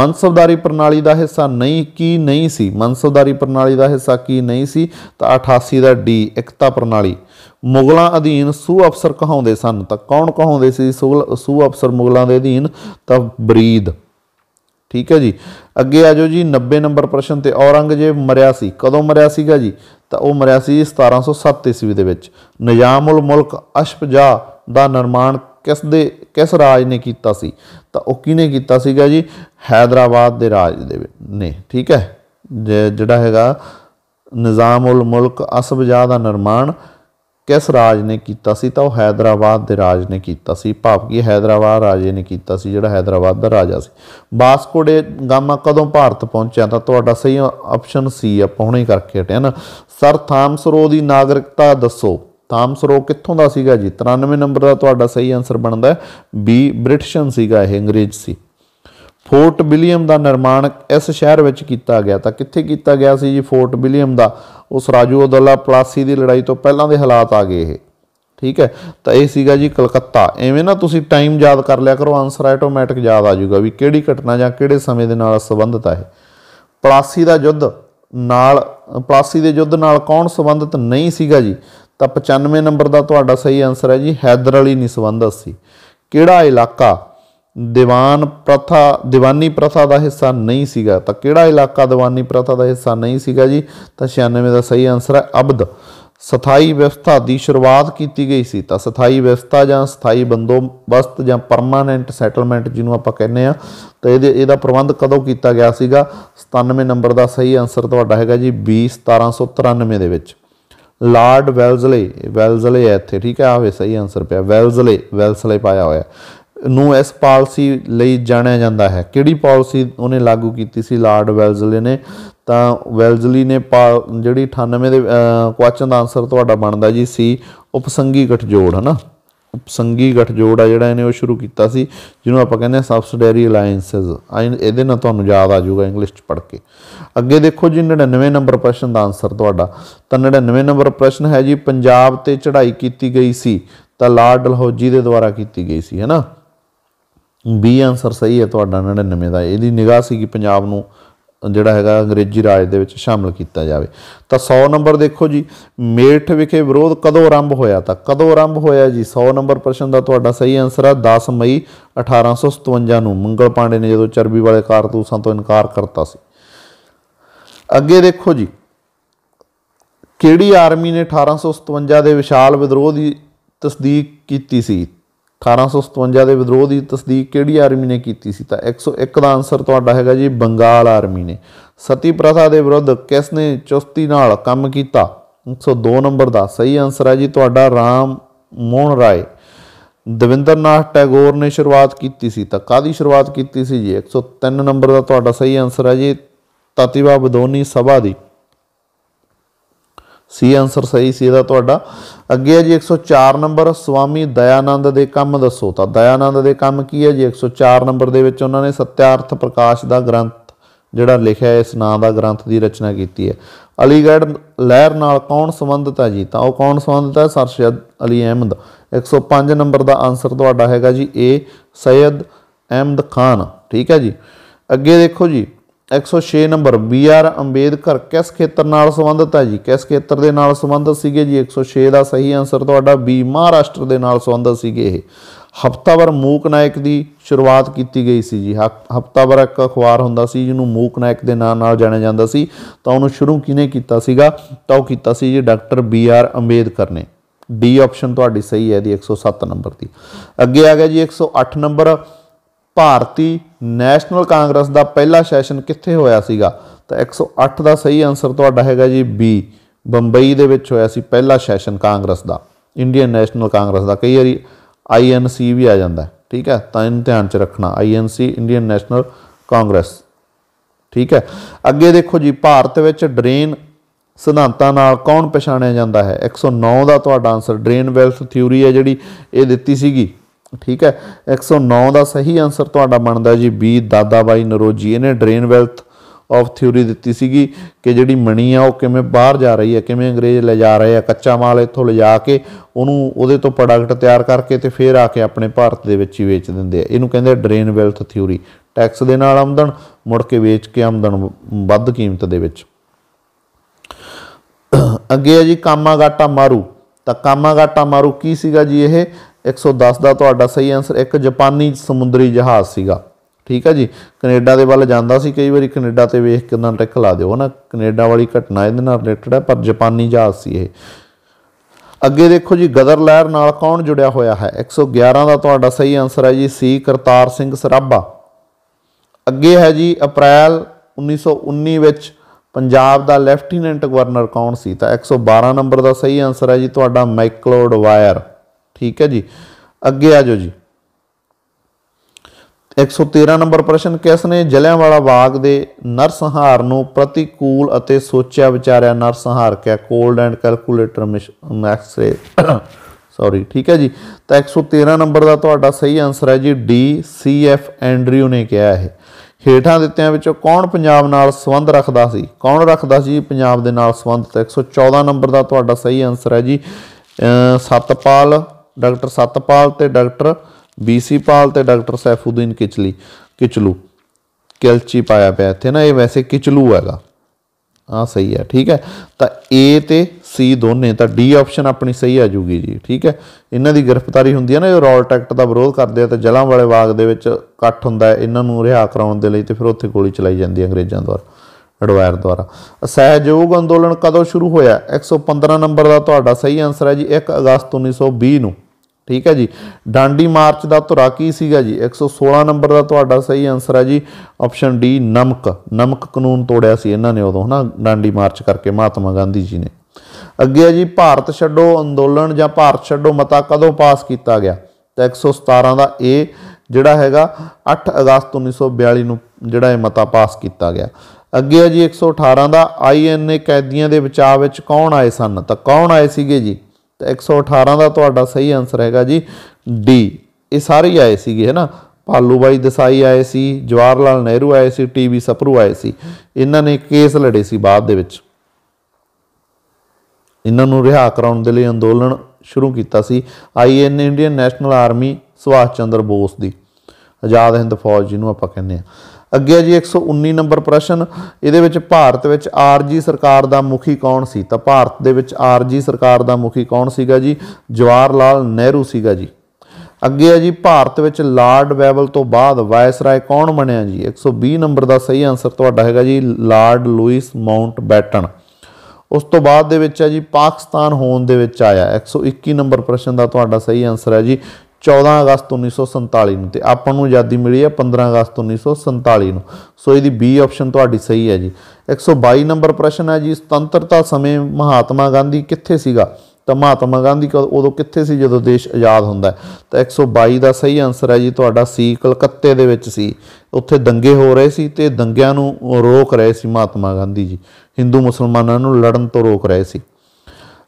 ਮਨਸਬਦਾਰੀ ਪ੍ਰਣਾਲੀ ਦਾ ਹਿੱਸਾ ਨਹੀਂ ਕੀ ਨਹੀਂ ਸੀ ਮਨਸਬਦਾਰੀ ਪ੍ਰਣਾਲੀ ਦਾ ਹਿੱਸਾ ਕੀ ਨਹੀਂ ਸੀ ਤਾਂ 88 ਦਾ ਡੀ ਇਕਤਾ ਪ੍ਰਣਾਲੀ ਮੁਗਲਾਂ ਅਧੀਨ ਸੂ ਅਫਸਰ ਕਹਾਉਂਦੇ ਸਨ ਤਾਂ ਕੌਣ ਕਹਾਉਂਦੇ ਸੀ ਸੂ ਅਫਸਰ ਮੁਗਲਾਂ ਦੇ ਅਧੀਨ ਤਾਂ ਬਰੀਦ ਠੀਕ ਹੈ ਜੀ ਅੱਗੇ ਆ ਜਾਓ ਜੀ 90 ਨੰਬਰ ਪ੍ਰਸ਼ਨ ਤੇ ਔਰੰਗਜ਼ੇਬ ਮਰਿਆ ਸੀ ਕਦੋਂ ਮਰਿਆ ਸੀਗਾ ਜੀ ਤਾਂ ਉਹ ਮਰਿਆ ਸੀ 1707 ਈਸਵੀ ਦੇ ਵਿੱਚ ਨਿਜ਼ਾਮੁਲ ਮੁਲਕ ਅਸ਼ਪਜਾ ਦਾ ਨਿਰਮਾਣ ਕਿਸ ਦੇ ਕਿਸ ਰਾਜ ਨੇ ਕੀਤਾ ਸੀ ਤਾਂ ਉਹ ਕਿਹਨੇ ਕੀਤਾ ਸੀਗਾ ਜੀ ਹైదరాబాద్ ਦੇ ਰਾਜ ਦੇ ਨੇ ਠੀਕ ਹੈ ਜਿਹੜਾ ਹੈਗਾ ਨਿਜ਼ਾਮੁਲ ਮੁਲਕ ਅਸ਼ਫਜਾ ਦਾ ਨਿਰਮਾਣ ਕਿਸ ਰਾਜ ਨੇ ਕੀਤਾ ਸੀ ਤਾਂ ਉਹ ਹైదరాబాద్ ਦੇ ਰਾਜ ਨੇ ਕੀਤਾ ਸੀ ਭਾਵ ਕਿ ਹైదరాబాద్ ਰਾਜੇ ਨੇ ਕੀਤਾ ਸੀ ਜਿਹੜਾ ਹైదరాబాద్ ਦਾ ਰਾਜਾ ਸੀ ਬਾਸਕੋ ਡੇ ਗਾਮਾ ਕਦੋਂ ਭਾਰਤ ਪਹੁੰਚਿਆ ਤਾਂ ਤੁਹਾਡਾ ਸਹੀ ਆਪਸ਼ਨ ਸੀ ਆਪਾਂ ਹੁਣੇ ਕਰਕੇ ਹਟਿਆ ਨਾ ਸਰ ਥਾਮਸਰੋ ਦੀ ਨਾਗਰਿਕਤਾ ਦੱਸੋ ਥਾਮਸਰੋ ਕਿੱਥੋਂ ਦਾ ਸੀਗਾ ਜੀ 93 ਨੰਬਰ ਦਾ ਤੁਹਾਡਾ ਸਹੀ ਆਨਸਰ ਬਣਦਾ ਹੈ ਬੀ ਬ੍ਰਿਟਿਸ਼ਨ ਸੀਗਾ ਇਹ ਅੰਗਰੇਜ਼ ਸੀ ਫੋਰਟ ਵਿਲੀਅਮ ਦਾ ਨਿਰਮਾਣ ਇਸ ਸ਼ਹਿਰ ਵਿੱਚ ਕੀਤਾ ਗਿਆ ਤਾਂ ਕਿੱਥੇ ਕੀਤਾ ਗਿਆ ਸੀ ਜੀ ਫੋਰਟ ਵਿਲੀਅਮ ਦਾ ਉਸ ਰਾਜੂ ਉਦੌਲਾ ਪਲਾਸੀ ਦੀ ਲੜਾਈ ਤੋਂ ਪਹਿਲਾਂ ਦੇ ਹਾਲਾਤ ਆ ਗਏ ਇਹ ਠੀਕ ਹੈ ਤਾਂ ਇਹ ਸੀਗਾ ਜੀ ਕਲਕੱਤਾ ਐਵੇਂ ਨਾ ਤੁਸੀਂ ਟਾਈਮ ਯਾਦ ਕਰ ਲਿਆ ਕਰੋ ਆਨਸਰ ਆਟੋਮੈਟਿਕ ਯਾਦ ਆ ਜਾਊਗਾ ਵੀ ਕਿਹੜੀ ਘਟਨਾ ਜਾਂ ਕਿਹੜੇ ਸਮੇਂ ਦੇ ਨਾਲ ਸੰਬੰਧਤ ਹੈ ਪਲਾਸੀ ਦਾ ਯੁੱਧ ਨਾਲ ਪਲਾਸੀ ਦੇ ਯੁੱਧ ਨਾਲ ਕੌਣ ਸੰਬੰਧਤ ਨਹੀਂ ਸੀਗਾ ਜੀ ਤਾਂ 95 ਨੰਬਰ ਦਾ ਤੁਹਾਡਾ ਸਹੀ ਆਨਸਰ ਹੈ ਜੀ ਹੈਦਰ ਅਲੀ ਨਹੀਂ ਸੰਬੰਧਤ ਸੀ ਕਿਹੜਾ ਇਲਾਕਾ ਦੀਵਾਨ ਪ੍ਰਥਾ ਦੀਵਾਨੀ ਪ੍ਰਥਾ ਦਾ ਹਿੱਸਾ ਨਹੀਂ ਸੀਗਾ ਤਾਂ ਕਿਹੜਾ ਇਲਾਕਾ ਦੀਵਾਨੀ ਪ੍ਰਥਾ ਦਾ ਹਿੱਸਾ ਨਹੀਂ ਸੀਗਾ ਜੀ ਤਾਂ 96 ਦਾ ਸਹੀ ਆਨਸਰ ਹੈ ਅਬਦ ਸਥਾਈ ਵਿਵਸਥਾ ਦੀ ਸ਼ੁਰੂਆਤ ਕੀਤੀ ਗਈ ਸੀ ਤਾਂ ਸਥਾਈ ਵਿਵਸਥਾ ਜਾਂ ਸਥਾਈ ਬੰਦੋਬਸਤ ਜਾਂ ਪਰਮਾਨੈਂਟ ਸੈਟਲਮੈਂਟ ਜਿਹਨੂੰ ਆਪਾਂ ਕਹਿੰਦੇ ਆ ਤਾਂ ਇਹਦੇ ਇਹਦਾ ਪ੍ਰਬੰਧ ਕਦੋਂ ਕੀਤਾ ਗਿਆ ਸੀਗਾ 97 ਨੰਬਰ ਦਾ ਸਹੀ ਆਨਸਰ ਤੁਹਾਡਾ ਹੈਗਾ ਜੀ 20 1793 ਦੇ ਵਿੱਚ ਲਾਰਡ ਵੈਲਜ਼ਲੇ ਵੈਲਜ਼ਲੇ ਇੱਥੇ ਠੀਕ ਹੈ ਆਵੇ ਸਹੀ ਆਨਸਰ ਪਿਆ ਵੈਲਜ਼ਲੇ ਵੈਲਸਲੇ ਪਾਇਆ ਹੋਇਆ ਨੂੰ ਇਸ ਪਾਲਿਸੀ ਲਈ ਜਾਣਿਆ ਜਾਂਦਾ ਹੈ ਕਿਹੜੀ ਪਾਲਿਸੀ ਉਹਨੇ ਲਾਗੂ ਕੀਤੀ ਸੀ ਲਾਰਡ ਵੈਲਜ਼ਲੇ ਨੇ ਤਾਂ ਵੈਲਜ਼ਲੀ ਨੇ ਜਿਹੜੀ 98 ਦੇ ਕੁਐਸਚਨ ਦਾ ਆਨਸਰ ਤੁਹਾਡਾ ਬਣਦਾ ਜੀ ਸੀ ਉਪਸੰਗੀ ਗਠਜੋੜ ਹਨਾ ਉਪਸੰਗੀ ਗਠਜੋੜ ਆ ਜਿਹੜਾ ਇਹਨੇ ਉਹ ਸ਼ੁਰੂ ਕੀਤਾ ਸੀ ਜਿਹਨੂੰ ਆਪਾਂ ਕਹਿੰਦੇ ਆ ਸਬਸਿਡਰੀ ਅਲਾਈਅੰਸਸ ਇਹਦੇ ਨਾਲ ਤੁਹਾਨੂੰ ਯਾਦ ਆ ਜਾਊਗਾ ਇੰਗਲਿਸ਼ ਚ ਪੜ੍ਹ ਕੇ ਅੱਗੇ ਦੇਖੋ ਜੀ 99 ਨੰਬਰ ਪ੍ਰਸ਼ਨ ਦਾ ਆਨਸਰ ਤੁਹਾਡਾ ਤਾਂ 99 ਨੰਬਰ ਪ੍ਰਸ਼ਨ ਹੈ ਜੀ ਪੰਜਾਬ ਤੇ ਚੜ੍ਹਾਈ ਕੀਤੀ ਗਈ ਸੀ ਤਾਂ ਲਾਰਡ ਲਹੌਜੀ ਦੇ ਦੁਆਰਾ ਕੀਤੀ ਗਈ ਸੀ ਹੈਨਾ ਬੀ ਆਨਸਰ ਸਹੀ ਹੈ ਤੁਹਾਡਾ 99 ਦਾ ਇਹਦੀ ਨਿਗਾਹ ਸੀ ਕਿ ਪੰਜਾਬ ਨੂੰ ਜਿਹੜਾ ਹੈਗਾ ਅੰਗਰੇਜ਼ੀ ਰਾਜ ਦੇ ਵਿੱਚ ਸ਼ਾਮਲ ਕੀਤਾ ਜਾਵੇ ਤਾਂ 100 ਨੰਬਰ ਦੇਖੋ ਜੀ ਮੇਠ ਵਿਖੇ ਵਿਰੋਧ ਕਦੋਂ ਆਰੰਭ ਹੋਇਆ ਤਾਂ ਕਦੋਂ ਆਰੰਭ ਹੋਇਆ ਜੀ 100 ਨੰਬਰ ਪ੍ਰਸ਼ਨ ਦਾ ਤੁਹਾਡਾ ਸਹੀ ਆਨਸਰ ਹੈ 10 ਮਈ 1857 ਨੂੰ ਮੰਗਲ ਪਾਂਡੇ ਨੇ ਜਦੋਂ ਚਰਬੀ ਵਾਲੇ ਕਾਰਤੂਸਾਂ ਤੋਂ ਇਨਕਾਰ ਕਰਤਾ ਸੀ ਅੱਗੇ ਦੇਖੋ ਜੀ ਕਿਹੜੀ ਆਰਮੀ ਨੇ 1857 ਦੇ ਵਿਸ਼ਾਲ ਵਿਦਰੋਹ ਦੀ ਤਸਦੀਕ ਕੀਤੀ ਸੀ 1857 ਦੇ ਵਿਦਰੋਹ ਦੀ ਤਸਦੀਕ ਕਿਹੜੀ ਆਰਮੀ ਨੇ ਕੀਤੀ ਸੀ ਤਾਂ 101 ਦਾ ਆਨਸਰ ਤੁਹਾਡਾ ਹੈਗਾ ਜੀ ਬੰਗਾਲ ਆਰਮੀ ਨੇ ਸਤੀ ਪ੍ਰਥਾ ਦੇ ਵਿਰੁੱਧ ਕਿਸ ਨੇ ਚੁਸਤੀ ਨਾਲ ਕੰਮ ਕੀਤਾ 102 ਨੰਬਰ ਦਾ ਸਹੀ ਆਨਸਰ ਹੈ ਜੀ ਤੁਹਾਡਾ ਰਾਮ ਮੋਹਨ ਰਾਏ ਦਵਿੰਦਰਨਾਥ ਟੈਗੋਰ ਨੇ ਸ਼ੁਰੂਆਤ ਕੀਤੀ ਸੀ ਤਾਂ ਕਾਦੀ ਸ਼ੁਰੂਆਤ ਕੀਤੀ ਸੀ ਜੀ 103 ਨੰਬਰ ਦਾ ਤੁਹਾਡਾ ਸਹੀ ਆਨਸਰ ਹੈ ਜੀ ਤਤੀਵਾ ਬਦੋਨੀ ਸਭਾ ਦੀ ਸੀ ਆਨਸਰ ਸਹੀ ਸੀ ਇਹਦਾ ਤੁਹਾਡਾ ਅੱਗੇ ਹੈ ਜੀ 104 ਨੰਬਰ ਸੁਆਮੀ ਦਇਆਨੰਦ ਦੇ ਕੰਮ ਦੱਸੋ ਤਾਂ ਦਇਆਨੰਦ ਦੇ ਕੰਮ ਕੀ ਹੈ ਜੀ 104 ਨੰਬਰ ਦੇ ਵਿੱਚ ਉਹਨਾਂ ਨੇ ਸਤਿਆਰਥ ਪ੍ਰਕਾਸ਼ ਦਾ ਗ੍ਰੰਥ ਜਿਹੜਾ ਲਿਖਿਆ ਇਸ ਨਾਂ ਦਾ ਗ੍ਰੰਥ ਦੀ ਰਚਨਾ ਕੀਤੀ ਹੈ ਅਲੀਗੜ੍ਹ ਲਹਿਰ ਨਾਲ ਕੌਣ ਸੰਬੰਧਤ ਹੈ ਜੀ ਤਾਂ ਉਹ ਕੌਣ ਸੰਬੰਧਤ ਹੈ ਸਰਸ਼ਦ ਅਲੀ ਅਹਿਮਦ 105 ਨੰਬਰ ਦਾ ਆਨਸਰ ਤੁਹਾਡਾ ਹੈਗਾ ਜੀ ਏ ਸੈਦ ਅਹਿਮਦ ਖਾਨ ਠੀਕ ਹੈ ਜੀ ਅੱਗੇ ਦੇਖੋ ਜੀ 106 ਨੰਬਰ ਬੀ ਆਰ ਅੰਬੇਦਕਰ ਕਿਸ ਖੇਤਰ ਨਾਲ ਸੰਬੰਧਿਤ ਹੈ ਜੀ ਕਿਸ ਖੇਤਰ ਦੇ ਨਾਲ ਸੰਬੰਧਿਤ ਸੀਗੇ ਜੀ 106 ਦਾ ਸਹੀ ਆਨਸਰ ਤੁਹਾਡਾ ਬੀ ਮਹਾਰਾਸ਼ਟਰ ਦੇ ਨਾਲ ਸੰਬੰਧਿਤ ਸੀਗੇ ਇਹ ਹਫਤਾਵਰ ਮੂਕ ਨਾਇਕ ਦੀ ਸ਼ੁਰੂਆਤ ਕੀਤੀ ਗਈ ਸੀ ਜੀ ਹਫਤਾਵਰ ਇੱਕ ਅਖਬਾਰ ਹੁੰਦਾ ਸੀ ਜਿਹਨੂੰ ਮੂਕ ਨਾਇਕ ਦੇ ਨਾਮ ਨਾਲ ਜਾਣਿਆ ਜਾਂਦਾ ਸੀ ਤਾਂ ਉਹਨੂੰ ਸ਼ੁਰੂ ਕਿਨੇ ਕੀਤਾ ਸੀਗਾ ਤਾਂ ਉਹ ਕੀਤਾ ਸੀ ਜੀ ਡਾਕਟਰ ਬੀ ਆਰ ਅੰਬੇਦਕਰ ਨੇ ਡੀ ਆਪਸ਼ਨ ਤੁਹਾਡੀ ਸਹੀ ਹੈ ਦੀ 107 ਨੰਬਰ ਦੀ ਅੱਗੇ ਆ ਗਿਆ ਜੀ 108 ਨੰਬਰ ਭਾਰਤੀ ਨੈਸ਼ਨਲ ਕਾਂਗਰਸ ਦਾ ਪਹਿਲਾ ਸੈਸ਼ਨ ਕਿੱਥੇ ਹੋਇਆ ਸੀਗਾ ਤਾਂ 108 ਦਾ ਸਹੀ ਆਨਸਰ ਤੁਹਾਡਾ ਹੈਗਾ ਜੀ ਬੀ ਬੰਬਈ ਦੇ ਵਿੱਚ ਹੋਇਆ ਸੀ ਪਹਿਲਾ ਸੈਸ਼ਨ ਕਾਂਗਰਸ ਦਾ ਇੰਡੀਅਨ ਨੈਸ਼ਨਲ ਕਾਂਗਰਸ ਦਾ ਕਈ ਵਾਰੀ ਆਈਐਨਸੀ ਵੀ ਆ ਜਾਂਦਾ ਠੀਕ ਹੈ ਤਾਂ ਇਹਨੂੰ ਧਿਆਨ 'ਚ ਰੱਖਣਾ ਆਈਐਨਸੀ ਇੰਡੀਅਨ ਨੈਸ਼ਨਲ ਕਾਂਗਰਸ ਠੀਕ ਹੈ ਅੱਗੇ ਦੇਖੋ ਜੀ ਭਾਰਤ ਵਿੱਚ ਡਰੇਨ ਸਿਧਾਂਤਾਂ ਨਾਲ ਕੌਣ ਪਛਾਣਿਆ ਜਾਂਦਾ ਹੈ 109 ਦਾ ਤੁਹਾਡਾ ਆਨਸਰ ਡਰੇਨ ਵੈਲਥ ਥਿਊਰੀ ਹੈ ਜਿਹੜੀ ਇਹ ਦਿੱਤੀ ਸੀਗੀ ਠੀਕ ਹੈ 109 ਦਾ ਸਹੀ ਆਨਸਰ ਤੁਹਾਡਾ ਬਣਦਾ ਜੀ ਬੀ ਦਾਦਾ ਬਾਈ ਨਰੋਜੀ ਇਹਨੇ ਡਰੇਨ ਵੈਲਥ ਆਫ ਥਿਉਰੀ ਦਿੱਤੀ ਸੀਗੀ ਕਿ ਜਿਹੜੀ ਮਣੀ ਆ ਉਹ ਕਿਵੇਂ ਬਾਹਰ ਜਾ ਰਹੀ ਹੈ ਕਿਵੇਂ ਅੰਗਰੇਜ਼ ਲੈ ਜਾ ਰਹੇ ਆ ਕੱਚਾ ਮਾਲ ਇੱਥੋਂ ਲਿਜਾ ਕੇ ਉਹਨੂੰ ਉਹਦੇ ਤੋਂ ਪ੍ਰੋਡਕਟ ਤਿਆਰ ਕਰਕੇ ਤੇ ਫਿਰ ਆ ਕੇ ਆਪਣੇ ਭਾਰਤ ਦੇ ਵਿੱਚ ਹੀ ਵੇਚ ਦਿੰਦੇ ਆ ਇਹਨੂੰ ਕਹਿੰਦੇ ਡਰੇਨ ਵੈਲਥ ਥਿਉਰੀ ਟੈਕਸ ਦੇ ਨਾਲ ਆਮਦਨ ਮੁੜ ਕੇ ਵੇਚ ਕੇ ਆਮਦਨ ਵੱਧ ਕੀਮਤ ਦੇ ਵਿੱਚ ਅੱਗੇ ਆ ਜੀ ਕਾਮਾਗਾਟਾ ਮਾਰੂ ਤਾਂ ਕਾਮਾਗਾਟਾ ਮਾਰੂ ਕੀ ਸੀਗਾ ਜੀ ਇਹ 110 ਦਾ ਤੁਹਾਡਾ ਸਹੀ ਆਨਸਰ ਇੱਕ ਜਾਪਾਨੀ ਸਮੁੰਦਰੀ ਜਹਾਜ਼ ਸੀਗਾ ਠੀਕ ਹੈ ਜੀ ਕੈਨੇਡਾ ਦੇ ਵੱਲ ਜਾਂਦਾ ਸੀ ਕਈ ਵਾਰੀ ਕੈਨੇਡਾ ਤੇ ਵੇਖ ਕੇ ਟਿਕ ਲਾ ਦਿਓ ਨਾ ਕੈਨੇਡਾ ਵਾਲੀ ਘਟਨਾ ਇਹਦੇ ਨਾਲ ਰਿਲੇਟਡ ਹੈ ਪਰ ਜਾਪਾਨੀ ਜਹਾਜ਼ ਸੀ ਇਹ ਅੱਗੇ ਦੇਖੋ ਜੀ ਗਦਰ ਲਹਿਰ ਨਾਲ ਕੌਣ ਜੁੜਿਆ ਹੋਇਆ ਹੈ 111 ਦਾ ਤੁਹਾਡਾ ਸਹੀ ਆਨਸਰ ਹੈ ਜੀ ਸੀ ਕਰਤਾਰ ਸਿੰਘ ਸਰਾਭਾ ਅੱਗੇ ਹੈ ਜੀ ਅਪ੍ਰੈਲ 1919 ਵਿੱਚ ਪੰਜਾਬ ਦਾ ਲੈਫਟੀਨੈਂਟ ਗਵਰਨਰ ਕੌਣ ਸੀ ਤਾਂ 112 ਨੰਬਰ ਦਾ ਸਹੀ ਆਨਸਰ ਹੈ ਜੀ ਤੁਹਾਡਾ ਮਾਈਕਲੋਡ ਵਾਇਰ ਠੀਕ ਹੈ ਜੀ ਅੱਗੇ ਆ ਜਾਓ ਜੀ 113 ਨੰਬਰ ਪ੍ਰਸ਼ਨ ਕਿਸ ਨੇ ਜਲਿਆਂਵਾਲਾ ਬਾਗ ਦੇ ਨਰਸੰਹਾਰ ਨੂੰ ਪ੍ਰਤੀਕੂਲ ਅਤੇ ਸੋਚਿਆ ਵਿਚਾਰਿਆ ਨਰਸੰਹਾਰ ਕਿਹਾ cold and calculator massacre sorry ਠੀਕ ਹੈ ਜੀ ਤਾਂ 113 ਨੰਬਰ ਦਾ ਤੁਹਾਡਾ ਸਹੀ ਆਨਸਰ ਹੈ ਜੀ ਡੀ ਸੀ ਐਫ ਐਂਡਰਿਊ ਨੇ ਕਿਹਾ ਹੈ ਹੇਠਾਂ ਦਿੱਤਿਆਂ ਵਿੱਚੋਂ ਕੌਣ ਪੰਜਾਬ ਨਾਲ ਸੰਬੰਧ ਰੱਖਦਾ ਸੀ ਕੌਣ ਰੱਖਦਾ ਸੀ ਪੰਜਾਬ ਦੇ ਨਾਲ ਸੰਬੰਧ ਤਾਂ 114 ਨੰਬਰ ਦਾ ਤੁਹਾਡਾ ਸਹੀ ਆਨਸਰ ਹੈ ਜੀ ਸਤਪਾਲ ਡਾਕਟਰ ਸਤਪਾਲ ਤੇ ਡਾਕਟਰ ਬੀਸੀ ਪਾਲ ਤੇ ਡਾਕਟਰ ਸੈਫੂਦੀਨ ਕਿਚਲੀ ਕਿਚਲੂ ਕਿਲਚੀ ਪਾਇਆ ਪਿਆ ਇੱਥੇ ਨਾ ਇਹ ਵੈਸੇ ਕਿਚਲੂ ਹੈਗਾ ਆ ਸਹੀ ਹੈ ਠੀਕ ਹੈ ਤਾਂ A ਤੇ C ਦੋਨੇ ਤਾਂ D ਆਪਸ਼ਨ ਆਪਣੀ ਸਹੀ ਆ ਜੂਗੀ ਜੀ ਠੀਕ ਹੈ ਇਹਨਾਂ ਦੀ ਗ੍ਰਿਫਤਾਰੀ ਹੁੰਦੀ ਹੈ ਨਾ ਇਹ ਰੌਲਟ ਟੈਕਟ ਦਾ ਵਿਰੋਧ ਕਰਦੇ ਆ ਤੇ ਜਲਾਂ ਵਾਲੇ ਬਾਗ ਦੇ ਵਿੱਚ ਇਕੱਠ ਹੁੰਦਾ ਹੈ ਇਹਨਾਂ ਨੂੰ ਰਿਹਾ ਕਰਾਉਣ ਦੇ ਲਈ ਤੇ ਫਿਰ ਉੱਥੇ ਗੋਲੀ ਚਲਾਈ ਜਾਂਦੀ ਹੈ ਅੰਗਰੇਜ਼ਾਂ ਦੁਆਰਾ ਐਡਵਾਇਰ ਦੁਆਰਾ ਸਹਿਯੋਗ ਅੰਦੋਲਨ ਕਦੋਂ ਸ਼ੁਰੂ ਹੋਇਆ 115 ਨੰਬਰ ਦਾ ਤੁਹਾਡਾ ਸਹੀ ਆਨਸਰ ਹੈ ਜੀ 1 ਅਗਸਤ 1920 ਨੂੰ ਠੀਕ ਹੈ ਜੀ ਡਾਂਡੀ ਮਾਰਚ ਦਾ ਧੁਰਾ ਕੀ ਸੀਗਾ ਜੀ 116 ਨੰਬਰ ਦਾ ਤੁਹਾਡਾ ਸਹੀ ਆਨਸਰ ਹੈ ਜੀ ਆਪਸ਼ਨ ਡੀ ਨਮਕ ਨਮਕ ਕਾਨੂੰਨ ਤੋੜਿਆ ਸੀ ਇਹਨਾਂ ਨੇ ਉਦੋਂ ਹਨਾ ਡਾਂਡੀ ਮਾਰਚ ਕਰਕੇ ਮਹਾਤਮਾ ਗਾਂਧੀ ਜੀ ਨੇ ਅੱਗੇ ਹੈ ਜੀ ਭਾਰਤ ਛੱਡੋ ਅੰਦੋਲਨ ਜਾਂ ਭਾਰਤ ਛੱਡੋ ਮਤਾ ਕਦੋਂ ਪਾਸ ਕੀਤਾ ਗਿਆ ਤਾਂ 117 ਦਾ ਏ ਜਿਹੜਾ ਹੈਗਾ 8 ਅਗਸਤ 1942 ਨੂੰ ਜਿਹੜਾ ਇਹ ਮਤਾ ਪਾਸ ਕੀਤਾ ਗਿਆ ਅੱਗੇ ਹੈ ਜੀ 118 ਦਾ ਆਈਐਨਏ ਕੈਦੀਆਂ ਦੇ ਬਚਾਅ ਵਿੱਚ ਕੌਣ ਆਏ ਸਨ ਤਾਂ ਕੌਣ ਆਏ ਸੀਗੇ ਜੀ ਤੇ 118 ਦਾ ਤੁਹਾਡਾ ਸਹੀ ਆਨਸਰ ਹੈਗਾ ਜੀ ਡੀ ਇਹ ਸਾਰੇ ਆਏ ਸੀਗੇ ਹੈਨਾ ਪਾਲੂਬਾਈ ਬਾਈ ਦਸਾਈ ਆਏ ਸੀ ਜਵਾਹਰ ਲਾਲ ਨਹਿਰੂ ਆਏ ਸੀ ਟੀਵੀ ਸਪਰੂ ਆਏ ਸੀ ਇਹਨਾਂ ਨੇ ਕੇਸ ਲੜੇ ਸੀ ਬਾਅਦ ਦੇ ਵਿੱਚ ਇਹਨਾਂ ਨੂੰ ਰਿਹਾ ਕਰਾਉਣ ਦੇ ਲਈ ਅੰਦੋਲਨ ਸ਼ੁਰੂ ਕੀਤਾ ਸੀ IN Indian national army Subhash Chandra Bose ਦੀ ਆਜ਼ਾਦ ਹਿੰਦ ਫੌਜ ਜਿਹਨੂੰ ਆਪਾਂ ਕਹਿੰਦੇ ਆ ਅੱਗੇ ਜੀ 119 ਨੰਬਰ ਪ੍ਰਸ਼ਨ ਇਹਦੇ ਵਿੱਚ ਭਾਰਤ ਵਿੱਚ ਆਰਜੀ ਸਰਕਾਰ ਦਾ ਮੁਖੀ ਕੌਣ ਸੀ ਤਾਂ ਭਾਰਤ ਦੇ ਵਿੱਚ ਆਰਜੀ ਸਰਕਾਰ ਦਾ ਮੁਖੀ ਕੌਣ ਸੀਗਾ ਜੀ ਜਵਾਹਰ ਲਾਲ ਨਹਿਰੂ ਸੀਗਾ ਜੀ ਅੱਗੇ ਆ ਜੀ ਭਾਰਤ ਵਿੱਚ ਲਾਰਡ ਵੈਵਲ ਤੋਂ ਬਾਅਦ ਵਾਇਸਰਾਏ ਕੌਣ ਬਣਿਆ ਜੀ 120 ਨੰਬਰ ਦਾ ਸਹੀ ਆਨਸਰ ਤੁਹਾਡਾ ਹੈਗਾ ਜੀ ਲਾਰਡ ਲੂਇਸ ਮਾਉਂਟ ਬੈਟਨ ਉਸ ਤੋਂ ਬਾਅਦ ਦੇ ਵਿੱਚ ਆ ਜੀ ਪਾਕਿਸਤਾਨ ਹੋਣ ਦੇ ਵਿੱਚ ਆਇਆ 121 ਨੰਬਰ ਪ੍ਰਸ਼ਨ ਦਾ ਤੁਹਾਡਾ ਸਹੀ ਆਨਸਰ ਹੈ ਜੀ 14 ਅਗਸਤ 1947 ਨੂੰ ਤੇ ਆਪਾਂ ਨੂੰ ਆਜ਼ਾਦੀ ਮਿਲੀ ਹੈ 15 ਅਗਸਤ 1947 ਨੂੰ ਸੋ ਇਹਦੀ ਬੀ ਆਪਸ਼ਨ ਤੁਹਾਡੀ ਸਹੀ ਹੈ ਜੀ 122 ਨੰਬਰ ਪ੍ਰਸ਼ਨ ਹੈ ਜੀ ਸੁਤੰਤਰਤਾ ਸਮੇਂ ਮਹਾਤਮਾ ਗਾਂਧੀ ਕਿੱਥੇ ਸੀਗਾ ਤਾਂ ਮਹਾਤਮਾ ਗਾਂਧੀ ਉਦੋਂ ਕਿੱਥੇ ਸੀ ਜਦੋਂ ਦੇਸ਼ ਆਜ਼ਾਦ ਹੁੰਦਾ ਤਾਂ 122 ਦਾ ਸਹੀ ਆਨਸਰ ਹੈ ਜੀ ਤੁਹਾਡਾ ਸੀ ਕਲਕੱਤੇ ਦੇ ਵਿੱਚ ਸੀ ਉੱਥੇ ਦੰਗੇ ਹੋ ਰਹੇ ਸੀ ਤੇ ਦੰਗਿਆਂ ਨੂੰ ਰੋਕ ਰਹੇ ਸੀ ਮਹਾਤਮਾ ਗਾਂਧੀ ਜੀ ਹਿੰਦੂ ਮੁਸਲਮਾਨਾਂ ਨੂੰ ਲੜਨ ਤੋਂ ਰੋਕ ਰਹੇ ਸੀ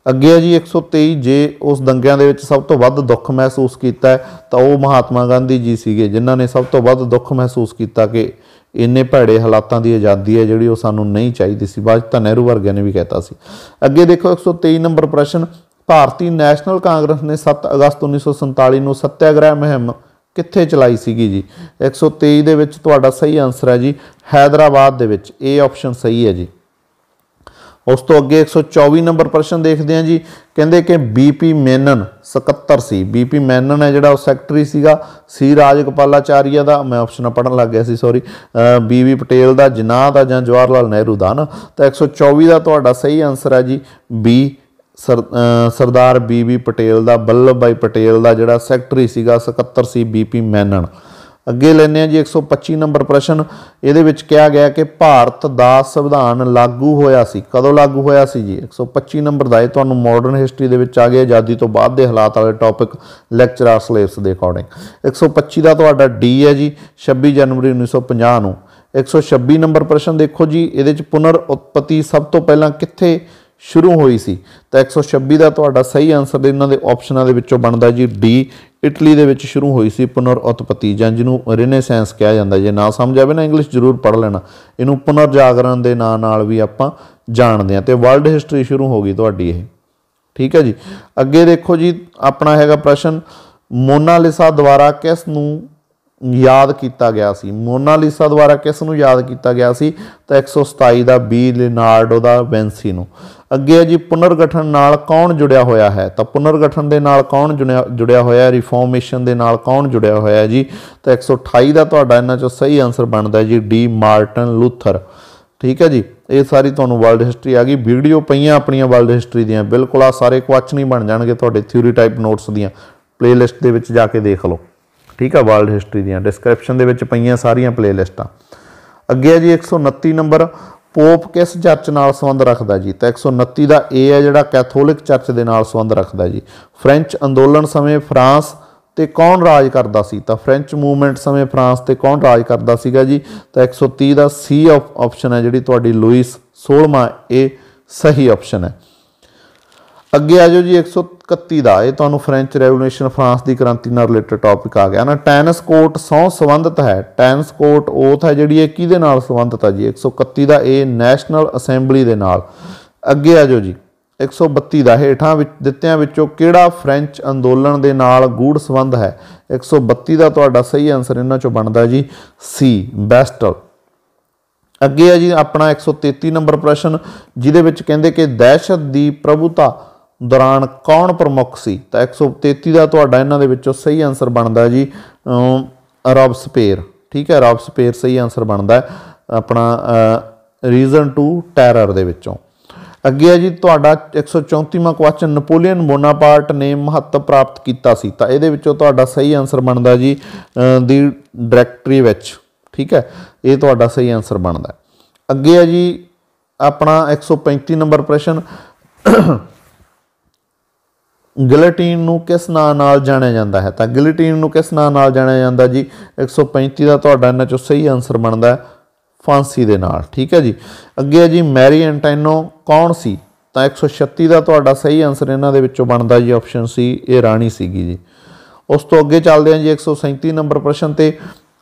ਅੱਗੇ ਆ ਜੀ 123 ਜੇ ਉਸ ਦੰਗਿਆਂ ਦੇ ਵਿੱਚ ਸਭ ਤੋਂ ਵੱਧ ਦੁੱਖ ਮਹਿਸੂਸ ਕੀਤਾ ਤਾਂ ਉਹ ਮਹਾਤਮਾ ਗਾਂਧੀ ਜੀ ਸੀਗੇ ਜਿਨ੍ਹਾਂ ਨੇ ਸਭ ਤੋਂ ਵੱਧ ਦੁੱਖ ਮਹਿਸੂਸ ਕੀਤਾ ਕਿ ਇੰਨੇ ਭੜੇ ਹਾਲਾਤਾਂ ਦੀ ਆਜ਼ਾਦੀ ਹੈ ਜਿਹੜੀ ਉਹ ਸਾਨੂੰ ਨਹੀਂ ਚਾਹੀਦੀ ਸੀ ਬਾਅਦ ਤਾਂ ਨਹਿਰੂ ਵਰਗਿਆਂ ਨੇ ਵੀ ਕਹਿਤਾ ਸੀ ਅੱਗੇ ਦੇਖੋ 123 ਨੰਬਰ ਪ੍ਰਸ਼ਨ ਭਾਰਤੀ ਨੈਸ਼ਨਲ ਕਾਂਗਰਸ ਨੇ 7 ਅਗਸਤ 1947 ਨੂੰ ਸੱਤਿਆਗ੍ਰਹਿ ਮਹਿੰਮ ਕਿੱਥੇ ਚਲਾਈ ਸੀਗੀ ਜੀ 123 ਦੇ ਵਿੱਚ ਤੁਹਾਡਾ ਸਹੀ ਆਨਸਰ ਹੈ ਜੀ ਹైదరాబాద్ ਦੇ ਵਿੱਚ ਇਹ ਆਪਸ਼ਨ ਸਹੀ ਹੈ ਜੀ ਉਸ ਤੋਂ ਅੱਗੇ 124 ਨੰਬਰ ਪ੍ਰਸ਼ਨ ਦੇਖਦੇ ਹਾਂ ਜੀ ਕਹਿੰਦੇ ਕਿ ਬੀਪੀ ਮੈਨਨ 77 ਸੀ ਬੀਪੀ ਮੈਨਨ ਹੈ ਜਿਹੜਾ ਉਹ ਸੈਕਟਰੀ ਸੀਗਾ ਸੀ ਰਾਜਗੋਪਾਲਾਚਾਰੀਆ ਦਾ ਮੈਂ ਆਪਸ਼ਨ ਪੜਨ ਲੱਗ ਗਿਆ ਸੀ ਸੌਰੀ ਬੀਵੀ ਪਟੇਲ ਦਾ ਜਨਾਹ ਦਾ ਜਾਂ ਜਵਾਹਰ ਲਾਲ ਨਹਿਰੂ ਦਾ ਨਾ ਤਾਂ 124 ਦਾ ਤੁਹਾਡਾ ਸਹੀ ਆਨਸਰ ਹੈ ਜੀ ਬੀ ਸਰਦਾਰ ਬੀਬੀ ਪਟੇਲ ਦਾ ਬੱਲਭ ਭਾਈ ਪਟੇਲ ਦਾ ਜਿਹੜਾ ਸੈਕਟਰੀ ਸੀਗਾ 77 ਸੀ ਬੀਪੀ ਮੈਨਨ ਅੱਗੇ ਲੈਨੇ ਆ ਜੀ 125 ਨੰਬਰ ਪ੍ਰਸ਼ਨ ਇਹਦੇ ਵਿੱਚ ਕਿਹਾ ਗਿਆ ਕਿ ਭਾਰਤ ਦਾ ਸੰਵਿਧਾਨ ਲਾਗੂ ਹੋਇਆ ਸੀ ਕਦੋਂ ਲਾਗੂ ਹੋਇਆ ਸੀ ਜੀ 125 ਨੰਬਰ ਦਾ ਇਹ ਤੁਹਾਨੂੰ ਮਾਡਰਨ ਹਿਸਟਰੀ ਦੇ ਵਿੱਚ ਆ ਗਿਆ ਆਜ਼ਾਦੀ ਤੋਂ ਬਾਅਦ ਦੇ ਹਾਲਾਤ ਵਾਲੇ ਟੌਪਿਕ ਲੈਕਚਰ ਆਫ ਸਲੇਵਸ ਦੇ ਅਕੋਰਡਿੰਗ 125 ਦਾ ਤੁਹਾਡਾ ਡੀ ਹੈ ਜੀ 26 ਜਨਵਰੀ 1950 ਨੂੰ 126 ਨੰਬਰ ਪ੍ਰਸ਼ਨ ਦੇਖੋ ਜੀ ਇਹਦੇ ਵਿੱਚ ਪੁਨਰ ਉਤਪਤੀ ਸਭ ਤੋਂ ਪਹਿਲਾਂ ਕਿੱਥੇ ਸ਼ੁਰੂ ਹੋਈ ਸੀ ਤਾਂ 126 ਦਾ ਤੁਹਾਡਾ ਸਹੀ ਆਨਸਰ ਦੇ ਇਹਨਾਂ ਦੇ ਆਪਸ਼ਨਾਂ ਦੇ ਵਿੱਚੋਂ ਬਣਦਾ ਜੀ ਡੀ ਇਟਲੀ ਦੇ ਵਿੱਚ ਸ਼ੁਰੂ ਹੋਈ ਸੀ ਪੁਨਰ ਉਤਪਤੀ ਜਾਂ ਜਿਹਨੂੰ ਰੀਨੇਸੈਂਸ ਕਿਹਾ ਜਾਂਦਾ ਜੇ ਨਾ ਸਮਝ ਆਵੇ ਨਾ ਇੰਗਲਿਸ਼ ਜ਼ਰੂਰ ਪੜ੍ਹ ਲੈਣਾ ਇਹਨੂੰ ਪੁਨਰ ਜਾਗਰਣ ਦੇ ਨਾਂ ਨਾਲ ਵੀ ਆਪਾਂ ਜਾਣਦੇ ਆ ਤੇ ਵਰਲਡ ਹਿਸਟਰੀ ਸ਼ੁਰੂ ਹੋ ਗਈ ਤੁਹਾਡੀ ਇਹ ਠੀਕ ਹੈ ਜੀ ਅੱਗੇ ਦੇਖੋ ਜੀ ਆਪਣਾ ਹੈਗਾ ਪ੍ਰਸ਼ਨ ਮੋਨਾਲਿਸਾ ਦੁਆਰਾ ਕਿਸ ਨੂੰ ਯਾਦ ਕੀਤਾ ਗਿਆ ਸੀ ਮੋਨਾਲੀਸਾ ਦੁਆਰਾ ਕਿਸ ਨੂੰ ਯਾਦ ਕੀਤਾ ਗਿਆ ਸੀ ਤਾਂ 127 ਦਾ ਬੀ ਲਿਨਾਰਡੋ ਦਾ ਵੈਂਸੀ ਨੂੰ ਅੱਗੇ ਹੈ ਜੀ ਪੁਨਰਗਠਨ ਨਾਲ ਕੌਣ ਜੁੜਿਆ ਹੋਇਆ ਹੈ ਤਾਂ ਪੁਨਰਗਠਨ ਦੇ ਨਾਲ ਕੌਣ ਜੁੜਿਆ ਹੋਇਆ ਹੈ ਰਿਫਾਰਮੇਸ਼ਨ ਦੇ ਨਾਲ ਕੌਣ ਜੁੜਿਆ ਹੋਇਆ ਹੈ ਜੀ ਤਾਂ 128 ਦਾ ਤੁਹਾਡਾ ਇਹਨਾਂ ਚੋਂ ਸਹੀ ਆਨਸਰ ਬਣਦਾ ਜੀ ਡੀ ਮਾਰਟਨ ਲੂਥਰ ਠੀਕ ਹੈ ਜੀ ਇਹ ਸਾਰੀ ਤੁਹਾਨੂੰ ਵਰਲਡ ਹਿਸਟਰੀ ਆ ਗਈ ਵੀਡੀਓ ਪਈਆਂ ਆਪਣੀਆਂ ਵਰਲਡ ਹਿਸਟਰੀ ਦੀਆਂ ਬਿਲਕੁਲ ਆ ਸਾਰੇ ਕੁਐਸਚਨ ਹੀ ਬਣ ਜਾਣਗੇ ਤੁਹਾਡੇ ਥਿਊਰੀ ਟਾਈਪ ਨੋਟਸ ਦੀਆਂ ਪਲੇਲਿਸਟ ਦੇ ਵਿੱਚ ਜਾ ਕੇ ਦੇਖ ਲਓ ਠੀਕ ਆ ਵਰਲਡ ਹਿਸਟਰੀ ਦੀਆਂ ਡਿਸਕ੍ਰਿਪਸ਼ਨ ਦੇ ਵਿੱਚ ਪਈਆਂ ਸਾਰੀਆਂ ਪਲੇਲਿਸਟਾਂ ਅੱਗੇ ਆ ਜੀ 129 ਨੰਬਰ ਪੋਪ ਕਿਸ ਚਰਚ ਨਾਲ ਸੰਬੰਧ ਰੱਖਦਾ ਜੀ ਤਾਂ 129 ਦਾ ਏ ਆ ਜਿਹੜਾ ਕੈਥੋਲਿਕ ਚਰਚ ਦੇ ਨਾਲ ਸੰਬੰਧ ਰੱਖਦਾ ਜੀ ਫ੍ਰੈਂਚ ਅੰਦੋਲਨ ਸਮੇਂ ਫਰਾਂਸ ਤੇ ਕੌਣ ਰਾਜ ਕਰਦਾ ਸੀ ਤਾਂ ਫ੍ਰੈਂਚ ਮੂਵਮੈਂਟ ਸਮੇਂ ਫਰਾਂਸ ਤੇ ਕੌਣ ਰਾਜ ਕਰਦਾ ਸੀਗਾ ਜੀ ਤਾਂ 130 ਦਾ ਸੀ ਆਪਸ਼ਨ ਹੈ ਜਿਹੜੀ ਤੁਹਾਡੀ ਲੂਇਸ 16ਵਾਂ ਇਹ ਸਹੀ ਆਪਸ਼ਨ ਹੈ ਅੱਗੇ ਆਜੋ ਜੀ 131 ਦਾ ਇਹ ਤੁਹਾਨੂੰ ਫ੍ਰੈਂਚ ਰੈਵੋਲੂਸ਼ਨ ਫਰਾਂਸ ਦੀ ਕ੍ਰਾਂਤੀ ਨਾਲ ਰਿਲੇਟਡ ਟੌਪਿਕ ਆ ਗਿਆ ਨਾ ਟੈਨਸ ਕੋਰਟ ਸੌ ਸੰਬੰਧਤ ਹੈ ਟੈਨਸ ਕੋਰਟ ਓਥ ਹੈ ਜਿਹੜੀ ਇਹ ਕਿਹਦੇ ਨਾਲ ਸੰਬੰਧਤ ਹੈ ਜੀ 131 ਦਾ ਇਹ ਨੈਸ਼ਨਲ ਅਸੈਂਬਲੀ ਦੇ ਨਾਲ ਅੱਗੇ ਆਜੋ ਜੀ 132 ਦਾ ਹੇਠਾਂ ਵਿੱਚ ਦਿੱਤਿਆਂ ਵਿੱਚੋਂ ਕਿਹੜਾ ਫ੍ਰੈਂਚ ਅੰਦੋਲਨ ਦੇ ਨਾਲ ਗੂੜ ਸੰਬੰਧ ਹੈ 132 ਦਾ ਤੁਹਾਡਾ ਸਹੀ ਆਨਸਰ ਇਹਨਾਂ ਚੋਂ ਬਣਦਾ ਜੀ ਸੀ ਬੈਸਟਲ ਅੱਗੇ ਆ ਜੀ ਆਪਣਾ 133 ਨੰਬਰ ਪ੍ਰਸ਼ਨ ਜਿਹਦੇ ਵਿੱਚ ਕਹਿੰਦੇ ਕਿ ਦਹਿਸ਼ਤ ਦੀ ਪ੍ਰਭੂਤਾ ਦੌਰਾਨ ਕੌਣ ਪ੍ਰਮੁੱਖ ਸੀ ਤਾਂ 133 ਦਾ ਤੁਹਾਡਾ ਇਹਨਾਂ ਦੇ ਵਿੱਚੋਂ ਸਹੀ ਆਨਸਰ ਬਣਦਾ ਜੀ ਰੌਬਸਪੇਅਰ ਠੀਕ ਹੈ ਰੌਬਸਪੇਅਰ ਸਹੀ ਆਨਸਰ ਬਣਦਾ ਆਪਣਾ ਰੀਜ਼ਨ ਟੂ ਟੈਰਰ ਦੇ ਵਿੱਚੋਂ ਅੱਗੇ ਹੈ ਜੀ ਤੁਹਾਡਾ 134ਵਾਂ ਕੁਐਸਚਨ ਨਪੋਲੀਅਨ ਬੋਨਾਪਾਰਟ ਨੇ ਮਹੱਤਵ ਪ੍ਰਾਪਤ ਕੀਤਾ ਸੀ ਤਾਂ ਇਹਦੇ ਵਿੱਚੋਂ ਤੁਹਾਡਾ ਸਹੀ ਆਨਸਰ ਬਣਦਾ ਜੀ ਦੀ ਡਾਇਰੈਕਟਰੀ ਵਿੱਚ ਠੀਕ ਹੈ ਇਹ ਤੁਹਾਡਾ ਸਹੀ ਆਨਸਰ ਬਣਦਾ ਅੱਗੇ ਹੈ ਜੀ ਆਪਣਾ 135 ਨੰਬਰ ਪ੍ਰਸ਼ਨ ਗਿਲਟਿਨ ਨੂੰ ਕਿਸ ਨਾਂ ਨਾਲ ਜਾਣਿਆ ਜਾਂਦਾ ਹੈ ਤਾਂ ਗਿਲਟਿਨ ਨੂੰ ਕਿਸ ਨਾਂ ਨਾਲ ਜਾਣਿਆ ਜਾਂਦਾ ਜੀ 135 ਦਾ ਤੁਹਾਡਾ ਇਹਨਾਂ ਚੋਂ ਸਹੀ ਆਨਸਰ ਬਣਦਾ ਫਾਂਸੀ ਦੇ ਨਾਲ ਠੀਕ ਹੈ ਜੀ ਅੱਗੇ ਹੈ ਜੀ ਮੈਰੀ ਐਂਟੈਨੋ ਕੌਣ ਸੀ ਤਾਂ 136 ਦਾ ਤੁਹਾਡਾ ਸਹੀ ਆਨਸਰ ਇਹਨਾਂ ਦੇ ਵਿੱਚੋਂ ਬਣਦਾ ਜੀ ਆਪਸ਼ਨ ਸੀ ਇਹ ਰਾਣੀ ਸੀਗੀ ਜੀ ਉਸ ਤੋਂ ਅੱਗੇ ਚੱਲਦੇ ਹਾਂ ਜੀ 137 ਨੰਬਰ ਪ੍ਰਸ਼ਨ ਤੇ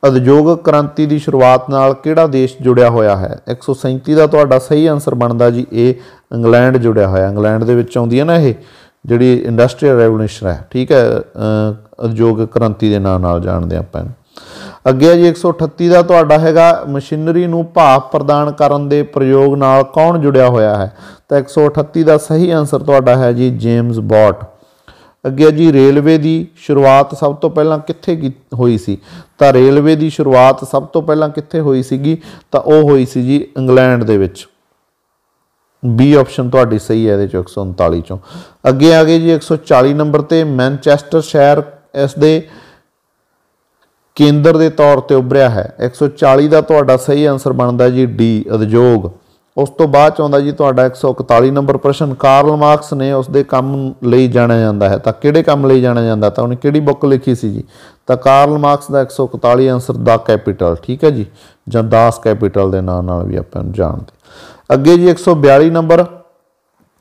ਉਦਯੋਗਿਕ ਕ੍ਰਾਂਤੀ ਦੀ ਸ਼ੁਰੂਆਤ ਨਾਲ ਕਿਹੜਾ ਦੇਸ਼ ਜੁੜਿਆ ਹੋਇਆ ਹੈ 137 ਦਾ ਤੁਹਾਡਾ ਸਹੀ ਆਨਸਰ ਬਣਦਾ ਜੀ ਇਹ ਇੰਗਲੈਂਡ ਜੁੜਿਆ ਹੋਇਆ ਇੰਗਲੈਂਡ ਦੇ ਵਿੱਚ ਆਉਂਦੀ ਹੈ ਨਾ ਇਹ ਜਿਹੜੀ ਇੰਡਸਟਰੀਅਲ ਰੈਵੋਲੂਸ਼ਨ ਹੈ ਠੀਕ ਹੈ ਉਦਯੋਗ ਕ੍ਰਾਂਤੀ ਦੇ ਨਾਮ ਨਾਲ ਜਾਣਦੇ ਆਪਾਂ ਅੱਗੇ ਜੀ 138 ਦਾ ਤੁਹਾਡਾ ਹੈਗਾ ਮਸ਼ੀਨਰੀ ਨੂੰ ਭਾਪ ਪ੍ਰਦਾਨ ਕਰਨ ਦੇ ਪ੍ਰਯੋਗ ਨਾਲ ਕੌਣ ਜੁੜਿਆ ਹੋਇਆ ਹੈ ਤਾਂ 138 ਦਾ ਸਹੀ ਆਨਸਰ ਤੁਹਾਡਾ ਹੈ ਜੀ ਜੇਮਸ ਬੌਟ ਅੱਗੇ ਜੀ ਰੇਲਵੇ ਦੀ ਸ਼ੁਰੂਆਤ ਸਭ ਤੋਂ ਪਹਿਲਾਂ ਕਿੱਥੇ ਹੋਈ ਸੀ ਤਾਂ ਰੇਲਵੇ ਦੀ ਸ਼ੁਰੂਆਤ ਸਭ ਤੋਂ ਪਹਿਲਾਂ ਕਿੱਥੇ ਹੋਈ ਸੀਗੀ ਤਾਂ ਉਹ ਹੋਈ ਸੀ ਜੀ ਇੰਗਲੈਂਡ ਦੇ ਵਿੱਚ ਬੀ ਆਪਸ਼ਨ ਤੁਹਾਡੀ ਸਹੀ ਹੈ ਇਹਦੇ ਚੋਂ 139 ਚੋਂ ਅੱਗੇ ਆ ਗਏ ਜੀ 140 ਨੰਬਰ ਤੇ ਮੈਨਚੈਸਟਰ ਸ਼ਹਿਰ ਇਸ ਦੇ ਕੇਂਦਰ ਦੇ ਤੌਰ ਤੇ ਉੱਭਰਿਆ ਹੈ 140 ਦਾ ਤੁਹਾਡਾ ਸਹੀ ਆਨਸਰ ਬਣਦਾ ਜੀ ਡੀ ਉਦਯੋਗ ਉਸ ਤੋਂ ਬਾਅਦ ਆਉਂਦਾ ਜੀ ਤੁਹਾਡਾ 141 ਨੰਬਰ ਪ੍ਰਸ਼ਨ ਕਾਰਲ ਮਾਰਕਸ ਨੇ ਉਸ ਦੇ ਕੰਮ ਲਈ ਜਾਣਿਆ ਜਾਂਦਾ ਹੈ ਤਾਂ ਕਿਹੜੇ ਕੰਮ ਲਈ ਜਾਣਿਆ ਜਾਂਦਾ ਤਾਂ ਉਹਨੇ ਕਿਹੜੀ ਬੁੱਕ ਲਿਖੀ ਸੀ ਜੀ ਤਾਂ ਕਾਰਲ ਮਾਰਕਸ ਦਾ 141 ਆਨਸਰ ਦਾ ਕੈਪੀਟਲ ਠੀਕ ਹੈ ਜੀ ਜਾਂ ਦਾਸ ਕੈਪੀਟਲ ਦੇ ਨਾਮ ਨਾਲ ਵੀ ਆਪਾਂ ਨੂੰ ਜਾਣਦੇ ਅੱਗੇ ਜੀ 142 ਨੰਬਰ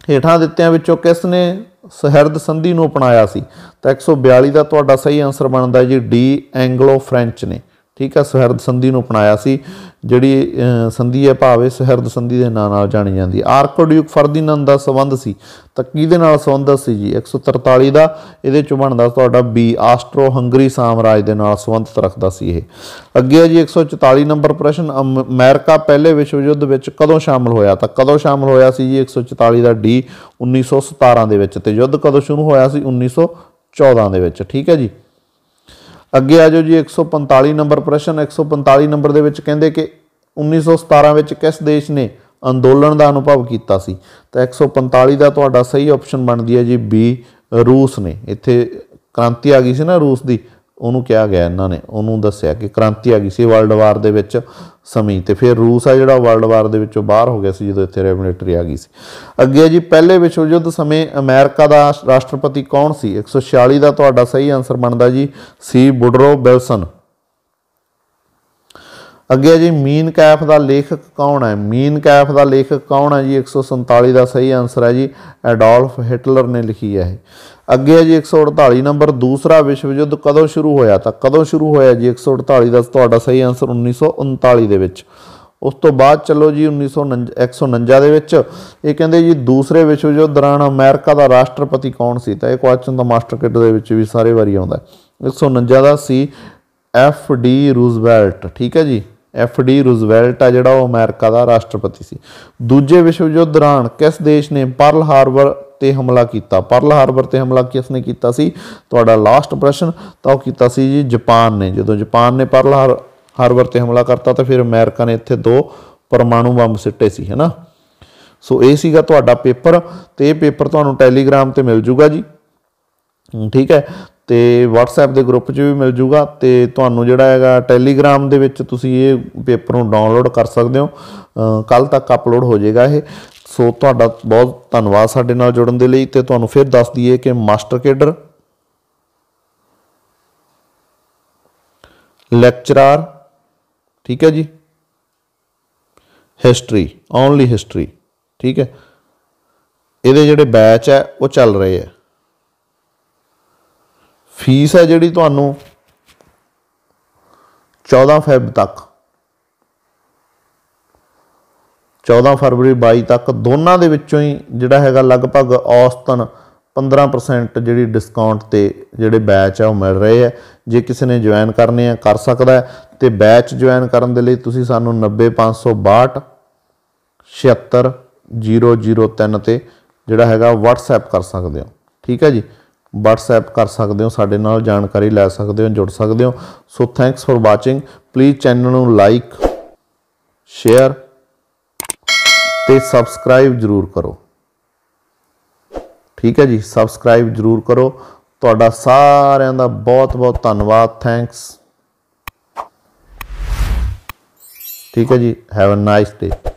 ਹੇਠਾਂ ਦਿੱਤਿਆਂ ਵਿੱਚੋਂ ਕਿਸ ਨੇ ਸਹਿਰਦ ਸੰਧੀ ਨੂੰ ਅਪਣਾਇਆ ਸੀ ਤਾਂ 142 ਦਾ ਤੁਹਾਡਾ ਸਹੀ ਆਨਸਰ ਬਣਦਾ ਜੀ ਡੀ ਐਂਗਲੋ ਫ੍ਰੈਂਚ ਨੇ ਠੀਕ ਆ ਸਹਿਰਦ ਸੰਧੀ ਨੂੰ ਅਪਣਾਇਆ ਸੀ ਜਿਹੜੀ ਸੰਧੀ ਹੈ ਭਾਵੇਂ ਸਹਿਰਦ ਸੰਧੀ ਦੇ ਨਾਂ ਨਾਲ ਜਾਣੀ ਜਾਂਦੀ ਹੈ ਆਰਕੋਡਿਊਕ ਫਰਦੀਨੰਦ ਦਾ ਸੰਬੰਧ ਸੀ ਤਾਂ ਕਿਹਦੇ ਨਾਲ ਸੰਬੰਧ ਸੀ ਜੀ 143 ਦਾ ਇਹਦੇ ਚ ਬਣਦਾ ਤੁਹਾਡਾ ਬੀ ਆਸਟਰੋ ਹੰਗਰੀ ਸਾਮਰਾਜ ਦੇ ਨਾਲ ਸੰਬੰਧਤ ਰੱਖਦਾ ਸੀ ਇਹ ਅੱਗੇ ਹੈ ਜੀ 144 ਨੰਬਰ ਪ੍ਰਸ਼ਨ ਅਮਰੀਕਾ ਪਹਿਲੇ ਵਿਸ਼ਵ ਯੁੱਧ ਵਿੱਚ ਕਦੋਂ ਸ਼ਾਮਲ ਹੋਇਆ ਤਾਂ ਕਦੋਂ ਸ਼ਾਮਲ ਹੋਇਆ ਸੀ ਜੀ 144 ਦਾ ਡੀ 1917 ਦੇ ਵਿੱਚ ਤੇ ਯੁੱਧ ਕਦੋਂ ਸ਼ੁਰੂ ਹੋਇਆ ਸੀ 1914 ਦੇ ਵਿੱਚ ਠੀਕ ਹੈ ਜੀ ਅੱਗੇ ਆ ਜਾਓ ਜੀ 145 ਨੰਬਰ ਪ੍ਰਸ਼ਨ 145 ਨੰਬਰ ਦੇ ਵਿੱਚ ਕਹਿੰਦੇ ਕਿ 1917 ਵਿੱਚ ਕਿਸ ਦੇਸ਼ ਨੇ ਅੰਦੋਲਨ ਦਾ ਅਨੁਭਵ ਕੀਤਾ ਸੀ ਤਾਂ 145 ਦਾ ਤੁਹਾਡਾ ਸਹੀ ਆਪਸ਼ਨ ਬਣਦੀ ਹੈ ਜੀ ਬੀ ਰੂਸ ਨੇ ਇੱਥੇ ਕ੍ਰਾਂਤੀ ਆ ਗਈ ਸੀ ਨਾ ਰੂਸ ਦੀ ਉਹਨੂੰ ਕਿਹਾ ਗਿਆ ਇਹਨਾਂ ਨੇ ਉਹਨੂੰ ਦੱਸਿਆ ਕਿ ਕ੍ਰਾਂਤੀ ਆ ਗਈ ਸੀ ਵਰਲਡ ਵਾਰ ਦੇ ਵਿੱਚ ਸਮੇਂ ਤੇ ਫਿਰ ਰੂਸ ਆ ਜਿਹੜਾ ਵਰਲਡ ਵਾਰ ਦੇ ਵਿੱਚੋਂ ਬਾਹਰ ਹੋ ਗਿਆ ਸੀ ਜਦੋਂ ਇੱਥੇ ਰੈਵੋਲੂਟਰੀ ਆ ਗਈ ਸੀ ਅੱਗੇ ਜੀ ਪਹਿਲੇ ਵਿਸ਼ਵ ਯੁੱਧ ਸਮੇਂ ਅਮਰੀਕਾ ਦਾ ਰਾਸ਼ਟਰਪਤੀ ਕੌਣ ਸੀ 146 ਦਾ ਤੁਹਾਡਾ ਸਹੀ ਆਨਸਰ ਬਣਦਾ ਜੀ ਸੀ ਬੁਡਰੋ ਬਿਲਸਨ ਅੱਗੇ ਜੀ ਮੀਨ ਕੈਫ ਦਾ ਲੇਖਕ ਕੌਣ ਹੈ ਮੀਨ ਕੈਫ ਦਾ ਲੇਖਕ ਕੌਣ ਹੈ ਜੀ 147 ਦਾ ਸਹੀ ਆਨਸਰ ਹੈ ਜੀ ਐਡੋਲਫ ਹਿਟਲਰ ਨੇ ਲਿਖੀ ਹੈ ਇਹ ਅੱਗੇ ਜੀ 148 ਨੰਬਰ ਦੂਸਰਾ ਵਿਸ਼ਵ ਯੁੱਧ ਕਦੋਂ ਸ਼ੁਰੂ ਹੋਇਆ ਤਾਂ ਕਦੋਂ ਸ਼ੁਰੂ ਹੋਇਆ ਜੀ 148 ਦਾ ਤੁਹਾਡਾ ਸਹੀ ਆਨਸਰ 1939 ਦੇ ਵਿੱਚ ਉਸ ਤੋਂ ਬਾਅਦ ਚੱਲੋ ਜੀ 1949 ਦੇ ਵਿੱਚ ਇਹ ਕਹਿੰਦੇ ਜੀ ਦੂਸਰੇ ਵਿਸ਼ਵ ਯੁੱਧ ਦੌਰਾਨ ਅਮਰੀਕਾ ਦਾ ਰਾਸ਼ਟਰਪਤੀ ਕੌਣ ਸੀ ਤਾਂ ਇਹ ਕੁਐਸਚਨ ਤਾਂ ਮਾਸਟਰ ਕਿੱਟ ਦੇ ਵਿੱਚ ਵੀ ਸਾਰੇ ਵਾਰੀ ਆਉਂਦਾ 149 ਦਾ ਸੀ ਐਫ ਡੀ ਰੂਜ਼ਵੈਲਟ ਠੀਕ ਹੈ ਜੀ ਐਫ ਡੀ ਰੂਜ਼ਵੈਲਟ ਆ ਜਿਹੜਾ ਉਹ ਅਮਰੀਕਾ ਦਾ ਰਾਸ਼ਟਰਪਤੀ ਸੀ ਦੂਜੇ ਵਿਸ਼ਵ ਯੁੱਧ ਦੌਰਾਨ ਕਿਸ ਦੇਸ਼ ਨੇ ਪਰਲ ਹਾਰਬਰ ਤੇ ਹਮਲਾ ਕੀਤਾ ਪਰਲ ਹਾਰਬਰ ਤੇ ਹਮਲਾ ਕਿਸ ਨੇ ਕੀਤਾ ਸੀ ਤੁਹਾਡਾ ਲਾਸਟ ਪ੍ਰਸ਼ਨ ਤਾਂ ਉਹ ਕੀਤਾ ਸੀ ਜੀ ਜਾਪਾਨ ਨੇ ਜਦੋਂ ਜਾਪਾਨ ਨੇ ਪਰਲ ਹਾਰਬਰ ਤੇ ਹਮਲਾ ਕਰਤਾ ਤਾਂ ਫਿਰ ਅਮਰੀਕਾ ਨੇ ਇੱਥੇ ਦੋ ਪਰਮਾਣੂ ਬੰਬ ਸਿੱਟੇ ਸੀ ਹੈਨਾ ਸੋ ਇਹ ਸੀਗਾ ਤੁਹਾਡਾ ਪੇਪਰ ਤੇ ਇਹ ਪੇਪਰ ਤੁਹਾਨੂੰ ਟੈਲੀਗ੍ਰਾਮ ਤੇ ਮਿਲ ਜੂਗਾ ਜੀ ਠੀਕ ਹੈ ਤੇ WhatsApp ਦੇ ਗਰੁੱਪ 'ਚ ਵੀ ਮਿਲ ਜੂਗਾ ਤੇ ਤੁਹਾਨੂੰ ਜਿਹੜਾ ਹੈਗਾ Telegram ਦੇ ਵਿੱਚ ਤੁਸੀਂ ਇਹ ਪੇਪਰ ਨੂੰ ਡਾਊਨਲੋਡ ਕਰ ਸਕਦੇ ਹੋ ਕੱਲ ਤੱਕ ਅਪਲੋਡ ਹੋ ਜਾਏਗਾ ਇਹ ਸੋ ਤੁਹਾਡਾ ਬਹੁਤ ਧੰਨਵਾਦ ਸਾਡੇ ਨਾਲ ਜੁੜਨ ਦੇ ਲਈ ਤੇ ਤੁਹਾਨੂੰ ਫਿਰ ਦੱਸ ਦਈਏ ਕਿ ਮਾਸਟਰ ਕੇਡਰ ਲੈਕਚਰਰ ਠੀਕ ਹੈ ਜੀ ਹਿਸਟਰੀ ਓਨਲੀ ਹਿਸਟਰੀ ਠੀਕ ਹੈ ਇਹਦੇ ਜਿਹੜੇ ਬੈਚ ਹੈ ਉਹ ਚੱਲ ਰਹੇ ਹੈ ਫੀਸ ਹੈ ਜਿਹੜੀ ਤੁਹਾਨੂੰ 14 ਫੈਬ ਤੱਕ 14 ਫਰਵਰੀ 22 ਤੱਕ ਦੋਨਾਂ ਦੇ ਵਿੱਚੋਂ ਹੀ ਜਿਹੜਾ ਹੈਗਾ ਲਗਭਗ ਔਸਤਨ 15% ਜਿਹੜੀ ਡਿਸਕਾਊਂਟ ਤੇ ਜਿਹੜੇ ਬੈਚ ਆ ਉਹ ਮਿਲ ਰਹੇ ਆ ਜੇ ਕਿਸੇ ਨੇ ਜੁਆਇਨ ਕਰਨੇ ਆ ਕਰ ਸਕਦਾ ਤੇ ਬੈਚ ਜੁਆਇਨ ਕਰਨ ਦੇ ਲਈ ਤੁਸੀਂ ਸਾਨੂੰ 90562 76003 ਤੇ ਜਿਹੜਾ ਹੈਗਾ WhatsApp ਕਰ ਸਕਦੇ ਹੋ ਠੀਕ ਹੈ ਜੀ WhatsApp ਕਰ ਸਕਦੇ ਹੋ ਸਾਡੇ ਨਾਲ ਜਾਣਕਾਰੀ ਲੈ ਸਕਦੇ ਹੋ ਜੁੜ ਸਕਦੇ ਹੋ so thanks for watching please channel ਨੂੰ ਲਾਈਕ ਸ਼ੇਅਰ ਤੇ ਸਬਸਕ੍ਰਾਈਬ ਜਰੂਰ ਕਰੋ ਠੀਕ ਹੈ ਜੀ ਸਬਸਕ੍ਰਾਈਬ ਜਰੂਰ ਕਰੋ ਤੁਹਾਡਾ ਸਾਰਿਆਂ ਦਾ ਬਹੁਤ ਬਹੁਤ ਧੰਨਵਾਦ ਥੈਂਕਸ ਠੀਕ ਹੈ ਜੀ ਹੈਵ ਅ ਨਾਈਸ ਡੇ